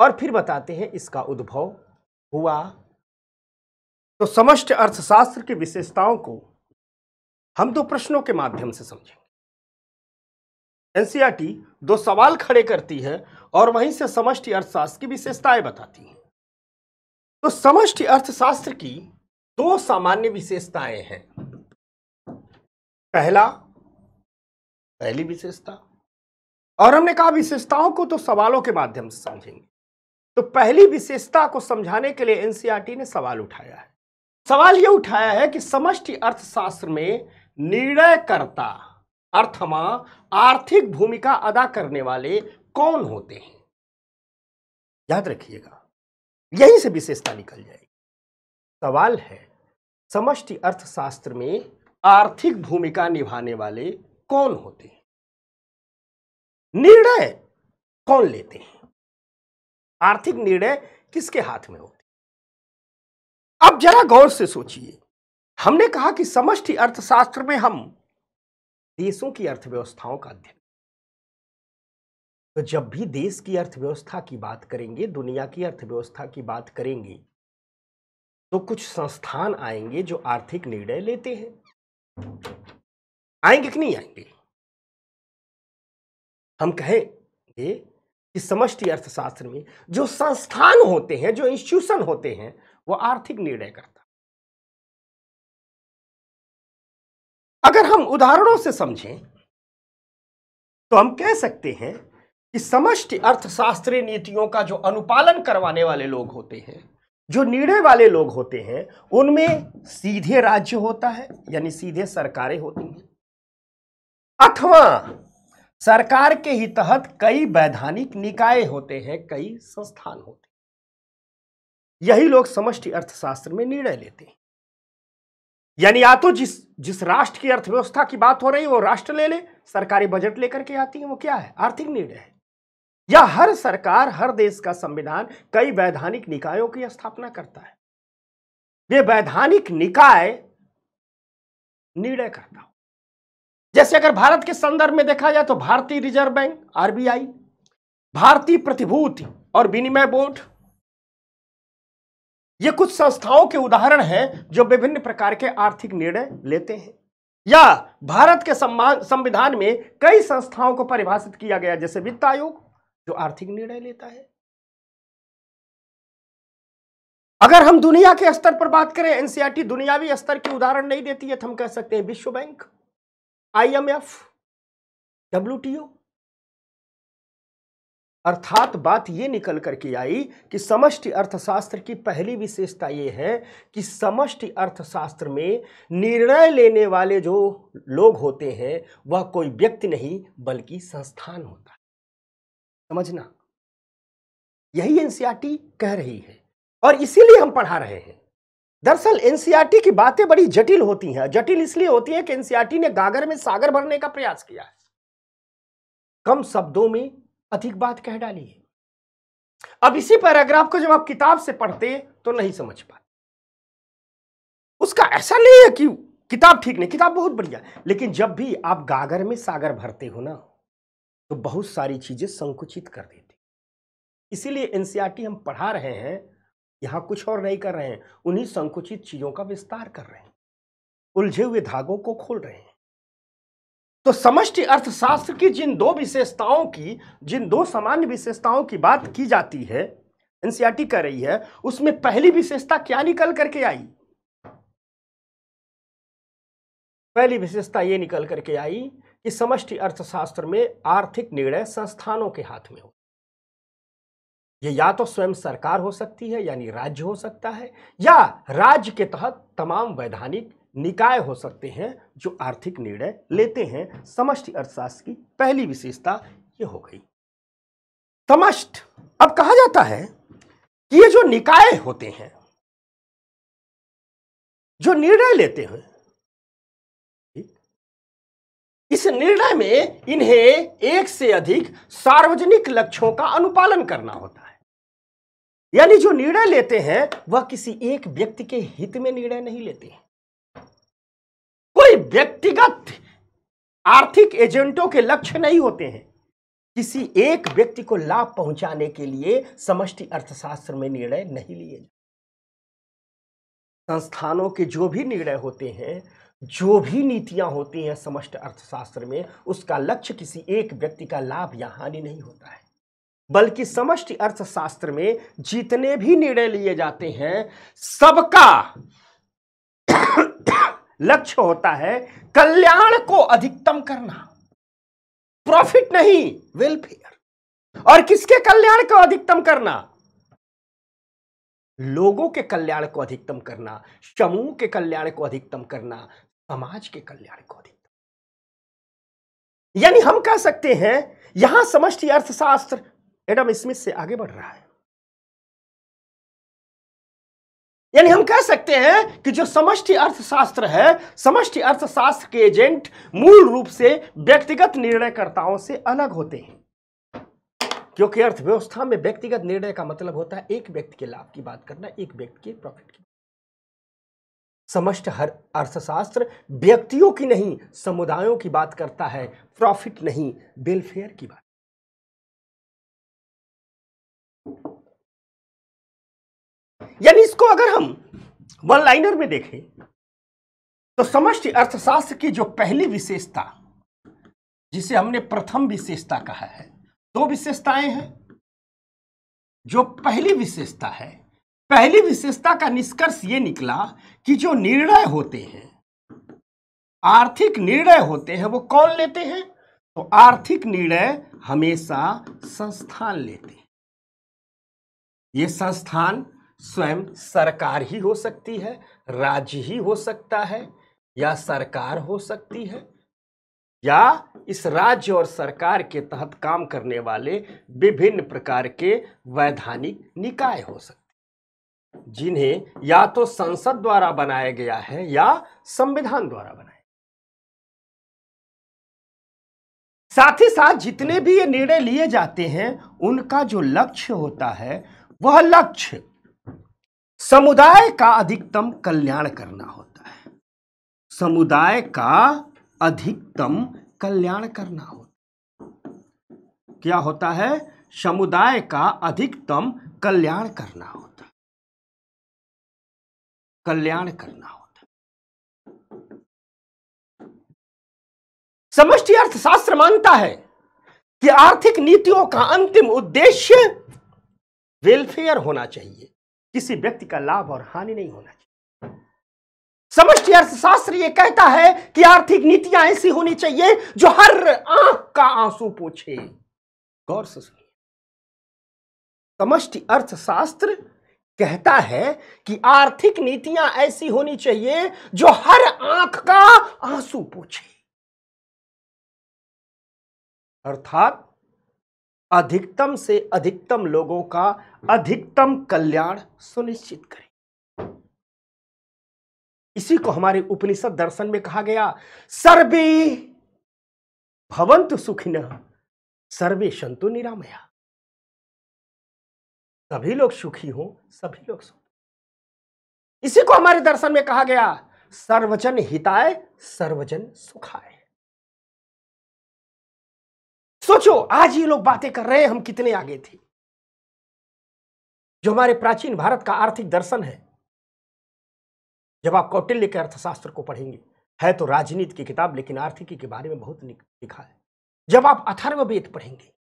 और फिर बताते हैं इसका उद्भव हुआ तो समष्ट अर्थशास्त्र की विशेषताओं को हम दो प्रश्नों के माध्यम से समझेंगे एनसीईआरटी दो सवाल खड़े करती है और वहीं से समष्टि अर्थशास्त्र की विशेषताएं बताती है तो समष्टि अर्थशास्त्र की दो सामान्य विशेषताएं हैं पहला पहली विशेषता और हमने कहा विशेषताओं को तो सवालों के माध्यम से समझेंगे तो पहली विशेषता को समझाने के लिए एनसीईआरटी ने सवाल उठाया है सवाल यह उठाया है कि समष्टि अर्थशास्त्र में निर्णयकर्ता अर्थमा आर्थिक भूमिका अदा करने वाले कौन होते हैं याद रखिएगा यहीं से विशेषता निकल जाएगी सवाल है समष्टि अर्थशास्त्र में आर्थिक भूमिका निभाने वाले कौन होते हैं निर्णय कौन लेते हैं आर्थिक निर्णय किसके हाथ में होते जरा गौर से सोचिए हमने कहा कि समष्टि अर्थशास्त्र में हम देशों की अर्थव्यवस्थाओं का अध्ययन तो जब भी देश की अर्थव्यवस्था की बात करेंगे दुनिया की अर्थव्यवस्था की बात करेंगे तो कुछ संस्थान आएंगे जो आर्थिक निर्णय लेते हैं आएंगे कि नहीं आएंगे हम कहेंगे कि समष्टि अर्थशास्त्र में जो संस्थान होते हैं जो इंस्टीट्यूशन होते हैं वो आर्थिक निर्णय करता अगर हम उदाहरणों से समझें तो हम कह सकते हैं कि समष्टि अर्थशास्त्रीय नीतियों का जो अनुपालन करवाने वाले लोग होते हैं जो निर्णय वाले लोग होते हैं उनमें सीधे राज्य होता है यानी सीधे सरकारें होती हैं अथवा सरकार के ही तहत कई वैधानिक निकाय होते हैं कई संस्थान होते हैं यही लोग समष्टि अर्थशास्त्र में निर्णय लेते हैं यानी या तो जिस जिस राष्ट्र की अर्थव्यवस्था की बात हो रही है वो राष्ट्र ले ले सरकारी बजट लेकर के आती है वो क्या है आर्थिक निर्णय है या हर सरकार हर देश का संविधान कई वैधानिक निकायों की स्थापना करता है ये वैधानिक निकाय निर्णय करता हो जैसे अगर भारत के संदर्भ में देखा जाए तो भारतीय रिजर्व बैंक आरबीआई भारतीय प्रतिभूति और विनिमय बोर्ड ये कुछ संस्थाओं के उदाहरण हैं जो विभिन्न प्रकार के आर्थिक निर्णय लेते हैं या भारत के संविधान में कई संस्थाओं को परिभाषित किया गया जैसे वित्त आयोग जो आर्थिक निर्णय लेता है अगर हम दुनिया के स्तर पर बात करें एनसीआरटी दुनियावी स्तर के उदाहरण नहीं देती है तो हम कह सकते हैं विश्व बैंक आईएमएफ डब्ल्यूटीओ अर्थात बात ये निकल कर के आई कि समष्टि अर्थशास्त्र की पहली विशेषता ये है कि समष्टि अर्थशास्त्र में निर्णय लेने वाले जो लोग होते हैं वह कोई व्यक्ति नहीं बल्कि संस्थान होता है समझना यही एनसीईआरटी कह रही है और इसीलिए हम पढ़ा रहे हैं दरअसल एनसीईआरटी की बातें बड़ी जटिल होती हैं जटिल इसलिए होती है कि एनसीआरटी ने गागर में सागर भरने का प्रयास किया है कम शब्दों में अधिक बात कह डाली है अब इसी पैराग्राफ को जब आप किताब से पढ़ते तो नहीं समझ पाते उसका ऐसा नहीं है कि किताब ठीक नहीं किताब बहुत बढ़िया लेकिन जब भी आप गागर में सागर भरते हो ना तो बहुत सारी चीजें संकुचित कर देती इसीलिए एनसीआरटी हम पढ़ा रहे हैं यहां कुछ और नहीं कर रहे हैं उन्हीं संकुचित चीजों का विस्तार कर रहे हैं उलझे हुए धागों को खोल रहे हैं तो समष्टि अर्थशास्त्र की जिन दो विशेषताओं की जिन दो सामान्य विशेषताओं की बात की जाती है एनसीआरटी कर रही है उसमें पहली विशेषता क्या निकल करके आई पहली विशेषता ये निकल करके आई कि समष्टि अर्थशास्त्र में आर्थिक निर्णय संस्थानों के हाथ में हो ये या तो स्वयं सरकार हो सकती है यानी राज्य हो सकता है या राज्य के तहत तमाम वैधानिक निकाय हो सकते हैं जो आर्थिक निर्णय लेते हैं समष्टि अर्थशास्त्र की पहली विशेषता ये हो गई समष्ट अब कहा जाता है कि ये जो निकाय होते हैं जो निर्णय लेते हैं इस निर्णय में इन्हें एक से अधिक सार्वजनिक लक्ष्यों का अनुपालन करना होता है यानी जो निर्णय लेते हैं वह किसी एक व्यक्ति के हित में निर्णय नहीं लेते हैं व्यक्तिगत आर्थिक एजेंटों के लक्ष्य नहीं होते हैं किसी एक व्यक्ति को लाभ पहुंचाने के लिए समष्टि अर्थशास्त्र में निर्णय नहीं लिए जाते संस्थानों के जो भी निर्णय होते हैं जो भी नीतियां होती हैं समष्टि अर्थशास्त्र में उसका लक्ष्य किसी एक व्यक्ति का लाभ या हानि नहीं होता है बल्कि समष्टि अर्थशास्त्र में जितने भी निर्णय लिए जाते हैं सबका लक्ष्य होता है कल्याण को अधिकतम करना प्रॉफिट नहीं वेलफेयर और किसके कल्याण को अधिकतम करना लोगों के कल्याण को अधिकतम करना समूह के कल्याण को अधिकतम करना समाज के कल्याण को अधिकतम यानी हम कह सकते हैं यहां समष्टि अर्थशास्त्र एडम स्मिथ से आगे बढ़ रहा है यानी हम कह सकते हैं कि जो समष्टि अर्थशास्त्र है समष्टि अर्थशास्त्र के एजेंट मूल रूप से व्यक्तिगत निर्णयकर्ताओं से अलग होते हैं क्योंकि अर्थव्यवस्था में व्यक्तिगत निर्णय का मतलब होता है एक व्यक्ति के लाभ की बात करना एक व्यक्ति के प्रॉफिट की समस्त हर अर्थशास्त्र व्यक्तियों की नहीं समुदायों की बात करता है प्रॉफिट नहीं वेलफेयर की बात यानी इसको अगर हम वन लाइनर में देखें तो समष्टि अर्थशास्त्र की जो पहली विशेषता जिसे हमने प्रथम विशेषता कहा है दो विशेषताएं हैं जो पहली विशेषता है पहली विशेषता का निष्कर्ष ये निकला कि जो निर्णय होते हैं आर्थिक निर्णय होते हैं वो कौन लेते हैं तो आर्थिक निर्णय हमेशा संस्थान लेते हैं ये संस्थान स्वयं सरकार ही हो सकती है राज्य ही हो सकता है या सरकार हो सकती है या इस राज्य और सरकार के तहत काम करने वाले विभिन्न प्रकार के वैधानिक निकाय हो सकते जिन्हें या तो संसद द्वारा बनाया गया है या संविधान द्वारा बनाया साथ ही साथ जितने भी ये निर्णय लिए जाते हैं उनका जो लक्ष्य होता है वह लक्ष्य समुदाय का अधिकतम कल्याण करना होता है समुदाय का अधिकतम कल्याण करना होता है क्या होता है समुदाय का अधिकतम कल्याण करना होता है कल्याण करना होता समष्टि अर्थशास्त्र मानता है कि आर्थिक नीतियों का अंतिम उद्देश्य वेलफेयर होना चाहिए किसी व्यक्ति का लाभ और हानि नहीं होना चाहिए समष्टि अर्थशास्त्र ये कहता है कि आर्थिक नीतियां ऐसी होनी चाहिए जो हर आंख का आंसू पोछे गौर से सुनिए समष्टि अर्थशास्त्र कहता है कि आर्थिक नीतियां ऐसी होनी चाहिए जो हर आंख का आंसू पोछे अर्थात अधिकतम से अधिकतम लोगों का अधिकतम कल्याण सुनिश्चित करें इसी को हमारे उपनिषद दर्शन में कहा गया सर्वे भवंतु सुखिन सर्वे संतु निरामया सभी लोग सुखी हो सभी लोग सुखी इसी को हमारे दर्शन में कहा गया सर्वजन हिताय सर्वजन सुखाय सोचो आज ये लोग बातें कर रहे हैं हम कितने आगे थे जो हमारे प्राचीन भारत का आर्थिक दर्शन है जब आप कौटिल्य के अर्थशास्त्र को पढ़ेंगे है तो राजनीति की किताब लेकिन आर्थिकी के बारे में बहुत लिखा है जब आप अथर्ववेद पढ़ेंगे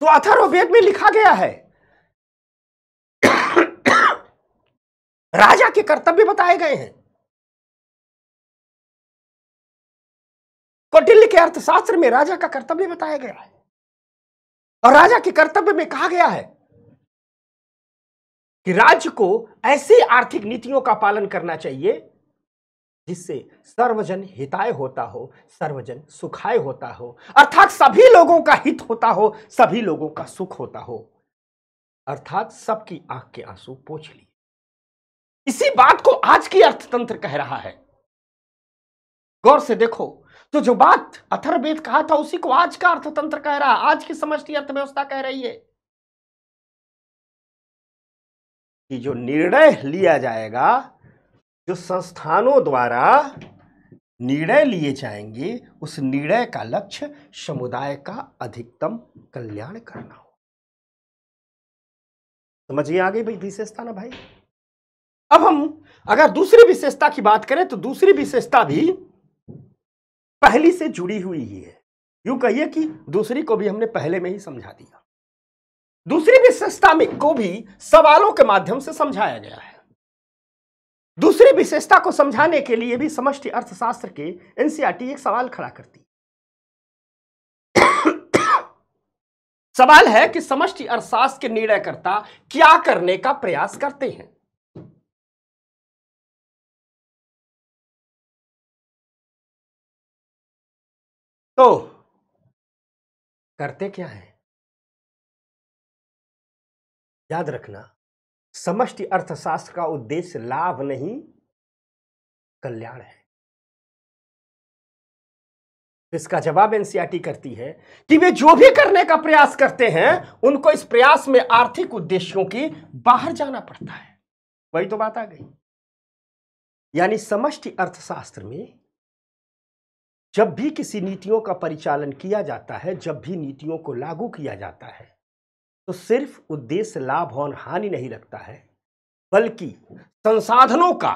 तो अथर्ववेद में लिखा गया है राजा के कर्तव्य बताए गए हैं कौटिल्य के अर्थशास्त्र में राजा का कर्तव्य बताया गया है और राजा के कर्तव्य में कहा गया है कि राज्य को ऐसी आर्थिक नीतियों का पालन करना चाहिए जिससे सर्वजन हिताय होता हो सर्वजन सुखाय होता हो अर्थात सभी लोगों का हित होता हो सभी लोगों का सुख होता हो अर्थात सबकी आंख के आंसू पोछ लिए इसी बात को आज की अर्थतंत्र कह रहा है गौर से देखो तो जो बात अथर्वेद कहा था उसी को आज का अर्थतंत्र कह रहा है आज की समष्टि अर्थव्यवस्था कह रही है कि जो निर्णय लिया जाएगा जो संस्थानों द्वारा निर्णय लिए जाएंगे उस निर्णय का लक्ष्य समुदाय का अधिकतम कल्याण करना हो समझिए आगे भाई विशेषता ना भाई अब हम अगर दूसरी विशेषता की बात करें तो दूसरी विशेषता भी पहली से जुड़ी हुई ही है यूं कहिए कि दूसरी को भी हमने पहले में ही समझा दिया दूसरी विशेषता में को भी सवालों के माध्यम से समझाया गया है दूसरी विशेषता को समझाने के लिए भी समष्टि अर्थशास्त्र के एनसीआरटी एक सवाल खड़ा करती सवाल है कि समष्टि अर्थशास्त्र के निर्णयकर्ता क्या करने का प्रयास करते हैं तो करते क्या है याद रखना समष्टि अर्थशास्त्र का उद्देश्य लाभ नहीं कल्याण है इसका जवाब एनसीआरटी करती है कि वे जो भी करने का प्रयास करते हैं उनको इस प्रयास में आर्थिक उद्देश्यों की बाहर जाना पड़ता है वही तो बात आ गई यानी समष्टि अर्थशास्त्र में जब भी किसी नीतियों का परिचालन किया जाता है जब भी नीतियों को लागू किया जाता है तो सिर्फ उद्देश्य लाभ और हानि नहीं रखता है बल्कि संसाधनों का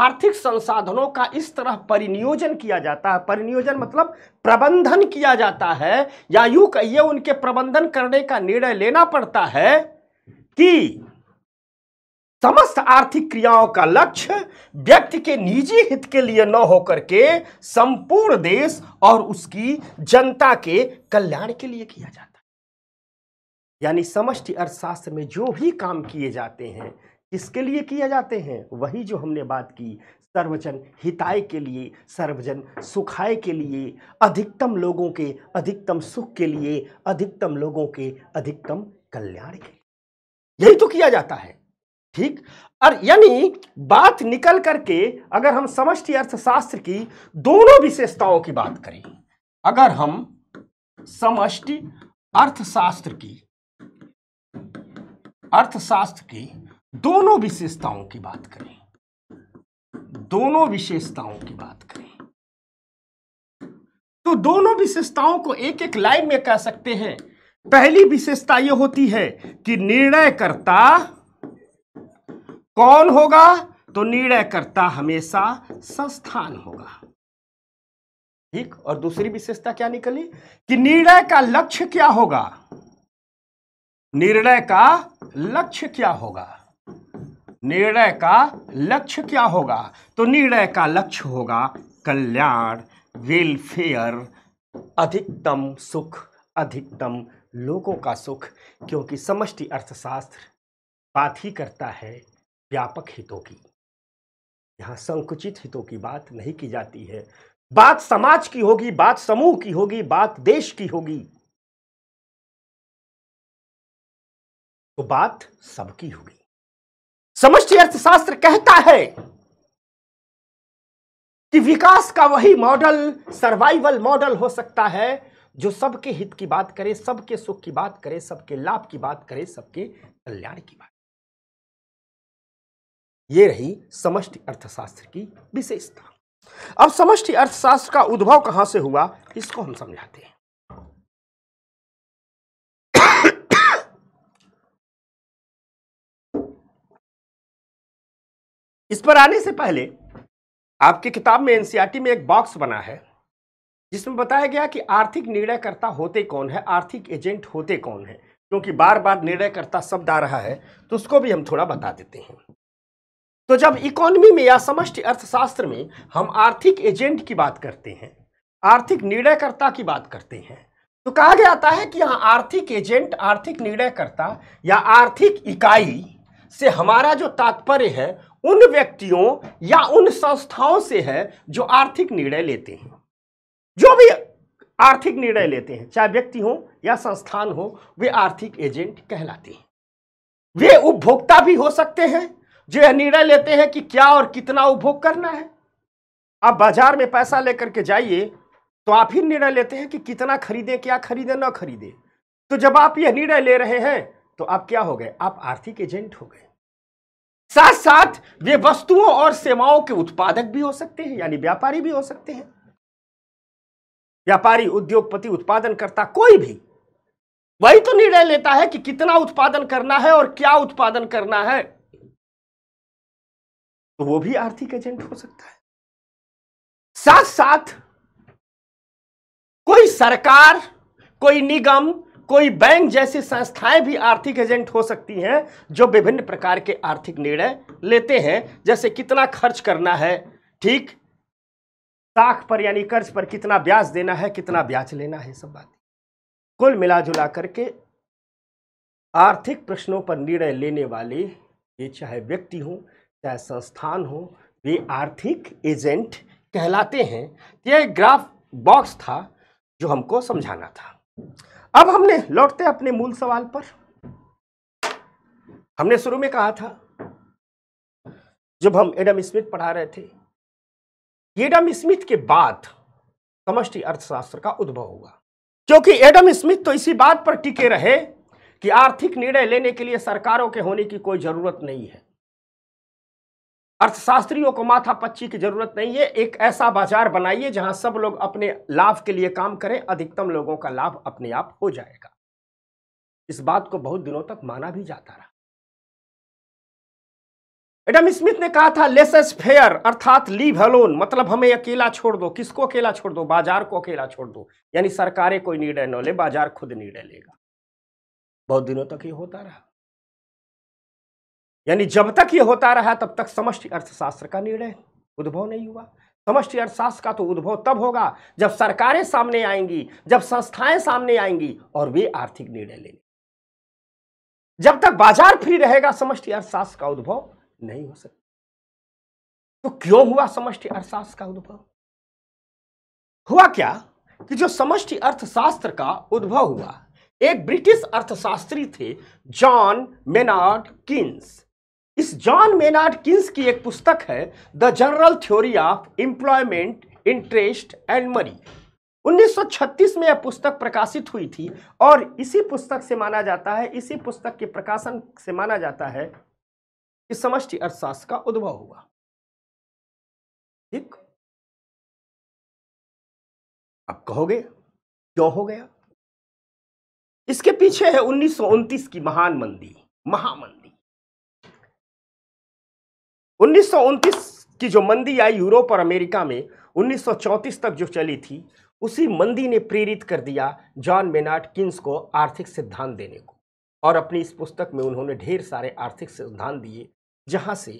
आर्थिक संसाधनों का इस तरह परिनियोजन किया जाता है परिनियोजन मतलब प्रबंधन किया जाता है या यूं कहिए उनके प्रबंधन करने का निर्णय लेना पड़ता है कि समस्त आर्थिक क्रियाओं का लक्ष्य व्यक्ति के निजी हित के लिए न होकर के संपूर्ण देश और उसकी जनता के कल्याण के लिए किया जाता है यानी समष्टि अर्थशास्त्र में जो भी काम किए जाते हैं किसके लिए किए जाते हैं वही जो हमने बात की सर्वजन हिताय के लिए सर्वजन सुखाय के लिए अधिकतम लोगों के अधिकतम सुख के लिए अधिकतम लोगों के अधिकतम कल्याण के लिए यही तो किया जाता है ठीक और यानी बात निकल करके अगर हम समष्टि अर्थशास्त्र की दोनों विशेषताओं की बात करें अगर हम समष्टि अर्थशास्त्र की अर्थशास्त्र की दोनों विशेषताओं की बात करें दोनों विशेषताओं की बात करें तो दोनों विशेषताओं को एक एक लाइन में कह सकते हैं पहली विशेषता यह होती है कि निर्णय करता कौन होगा तो निर्णय करता हमेशा संस्थान होगा ठीक और दूसरी विशेषता क्या निकली कि निर्णय का लक्ष्य क्या होगा निर्णय का लक्ष्य क्या होगा निर्णय का लक्ष्य क्या होगा तो निर्णय का लक्ष्य होगा कल्याण वेलफेयर अधिकतम सुख अधिकतम लोगों का सुख क्योंकि समष्टि अर्थशास्त्र बात ही करता है व्यापक हितों की यहां संकुचित हितों की बात नहीं की जाती है बात समाज की होगी बात समूह की होगी बात देश की होगी तो बात सबकी होगी समष्टि अर्थशास्त्र कहता है कि विकास का वही मॉडल सर्वाइवल मॉडल हो सकता है जो सबके हित की बात करे सबके सुख की बात करे सबके लाभ की बात करे सबके कल्याण की बात ये रही समष्टि अर्थशास्त्र की विशेषता अब समष्टि अर्थशास्त्र का उद्भव कहां से हुआ इसको हम समझाते हैं इस पर आने से पहले आपकी किताब में एनसीईआरटी में एक बॉक्स बना है जिसमें बताया गया कि आर्थिक निर्णयकर्ता होते कौन है आर्थिक एजेंट होते कौन है क्योंकि बार बार निर्णयकर्ता शब्द आ रहा है तो उसको भी हम थोड़ा बता देते हैं तो जब इकोनॉमी में या समष्टि अर्थशास्त्र में हम आर्थिक एजेंट की बात करते हैं आर्थिक निर्णयकर्ता की बात करते हैं तो कहा जाता है कि यहाँ आर्थिक एजेंट आर्थिक निर्णयकर्ता या आर्थिक इकाई से हमारा जो तात्पर्य है उन व्यक्तियों या उन संस्थाओं से है जो आर्थिक निर्णय लेते हैं जो भी आर्थिक निर्णय लेते हैं चाहे व्यक्ति हो या संस्थान हो वे आर्थिक एजेंट कहलाते हैं वे उपभोक्ता भी हो सकते हैं जो यह निर्णय लेते हैं कि क्या और कितना उपभोग करना है आप बाजार में पैसा लेकर के जाइए तो आप ही निर्णय लेते हैं कि कितना खरीदे क्या खरीदे ना खरीदे तो जब आप यह निर्णय ले रहे हैं तो आप क्या हो गए आप आर्थिक एजेंट हो गए साथ साथ वे वस्तुओं और सेवाओं के उत्पादक भी हो सकते हैं यानी व्यापारी भी हो सकते हैं व्यापारी उद्योगपति उत्पादनकर्ता कोई भी वही तो निर्णय लेता है कि कितना उत्पादन करना है और क्या उत्पादन करना है तो वो भी आर्थिक एजेंट हो सकता है साथ साथ कोई सरकार कोई निगम कोई बैंक जैसी संस्थाएं भी आर्थिक एजेंट हो सकती हैं जो विभिन्न प्रकार के आर्थिक निर्णय लेते हैं जैसे कितना खर्च करना है ठीक साख पर यानी कर्ज पर कितना ब्याज देना है कितना ब्याज लेना है सब बात कुल मिला जुला करके आर्थिक प्रश्नों पर निर्णय लेने वाले ये चाहे व्यक्ति हों चाहे संस्थान हो वे आर्थिक एजेंट कहलाते हैं तो यह एक ग्राफ बॉक्स था जो हमको समझाना था अब हमने लौटते अपने मूल सवाल पर हमने शुरू में कहा था जब हम एडम स्मिथ पढ़ा रहे थे एडम स्मिथ के बाद समष्टि अर्थशास्त्र का उद्भव हुआ क्योंकि एडम स्मिथ तो इसी बात पर टिके रहे कि आर्थिक निर्णय लेने के लिए सरकारों के होने की कोई जरूरत नहीं है अर्थशास्त्रियों को माथा पच्ची की जरूरत नहीं है एक ऐसा बाजार बनाइए जहां सब लोग अपने लाभ के लिए काम करें अधिकतम लोगों का लाभ अपने आप हो जाएगा इस बात को बहुत दिनों तक माना भी जाता रहा एडम स्मिथ ने कहा था लेसेस फेयर अर्थात लीव हलोन मतलब हमें अकेला छोड़ दो किसको अकेला छोड़ दो बाजार को अकेला छोड़ दो यानी सरकारें कोई निर्णय न ले बाजार खुद निर्णय लेगा बहुत दिनों तक ये होता रहा यानी जब तक ये होता रहा तब तक समष्टि अर्थशास्त्र का निर्णय उद्भव नहीं हुआ समष्टि अर्थशास्त्र का तो उद्भव तब होगा जब सरकारें सामने आएंगी जब संस्थाएं सामने आएंगी और वे आर्थिक निर्णय लेंगे जब तक बाजार फ्री रहेगा समष्टि अर्थशास्त्र का उद्भव नहीं हो सकता तो क्यों हुआ समष्टि अर्थशास्त्र का उद्भव हुआ क्या कि जो समष्टि अर्थशास्त्र का उद्भव हुआ एक ब्रिटिश अर्थशास्त्री थे जॉन मेनार्ड किन्स इस जॉन मेनार्ड किन्स की एक पुस्तक है the general theory of employment interest and money 1936 में यह पुस्तक प्रकाशित हुई थी और इसी पुस्तक से माना जाता है इसी पुस्तक के प्रकाशन से माना जाता है कि समष्टि अर्थशास्त्र का उद्भव हुआ ठीक अब कहोगे क्यों हो गया इसके पीछे है उन्नीस की महान मंदी महामंदी उन्नीस की जो मंदी आई यूरोप और अमेरिका में 1934 तक जो चली थी उसी मंदी ने प्रेरित कर दिया जॉन मेनार्ड किन्स को आर्थिक सिद्धांत देने को और अपनी इस पुस्तक में उन्होंने ढेर सारे आर्थिक सिद्धांत दिए जहां से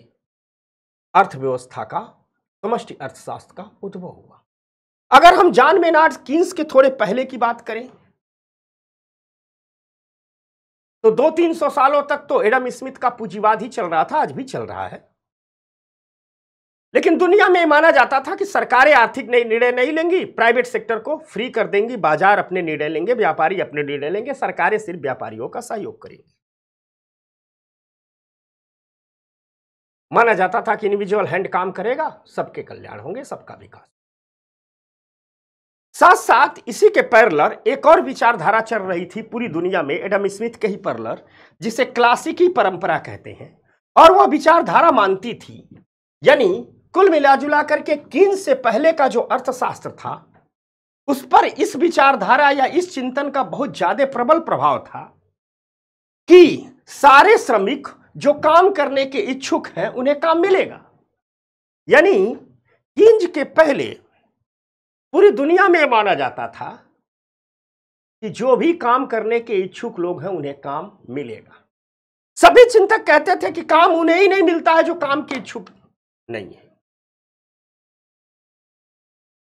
अर्थव्यवस्था का समष्टि अर्थशास्त्र का उद्भव हुआ अगर हम जॉन मेनार्ड किन्स के थोड़े पहले की बात करें तो दो तीन सौ सालों तक तो एडम स्मिथ का पूंजीवाद ही चल रहा था आज भी चल रहा है लेकिन दुनिया में माना जाता था कि सरकारें आर्थिक नई निर्णय नहीं लेंगी प्राइवेट सेक्टर को फ्री कर देंगी बाजार अपने निर्णय लेंगे व्यापारी अपने निर्णय लेंगे सरकारें सिर्फ व्यापारियों का सहयोग करेंगी माना जाता था कि इंडिविजुअल हैंड काम करेगा सबके कल्याण होंगे सबका विकास साथ साथ इसी के पैरलर एक और विचारधारा चल रही थी पूरी दुनिया में एडम स्मिथ के ही पैरलर जिसे क्लासिकी परंपरा कहते हैं और वह विचारधारा मानती थी यानी कुल मिलाजुला करके कीन से पहले का जो अर्थशास्त्र था उस पर इस विचारधारा या इस चिंतन का बहुत ज्यादा प्रबल प्रभाव था कि सारे श्रमिक जो काम करने के इच्छुक हैं उन्हें काम मिलेगा यानी किंज के पहले पूरी दुनिया में माना जाता था कि जो भी काम करने के इच्छुक लोग हैं उन्हें काम मिलेगा सभी चिंतक कहते थे कि काम उन्हें ही नहीं मिलता है जो काम के इच्छुक नहीं है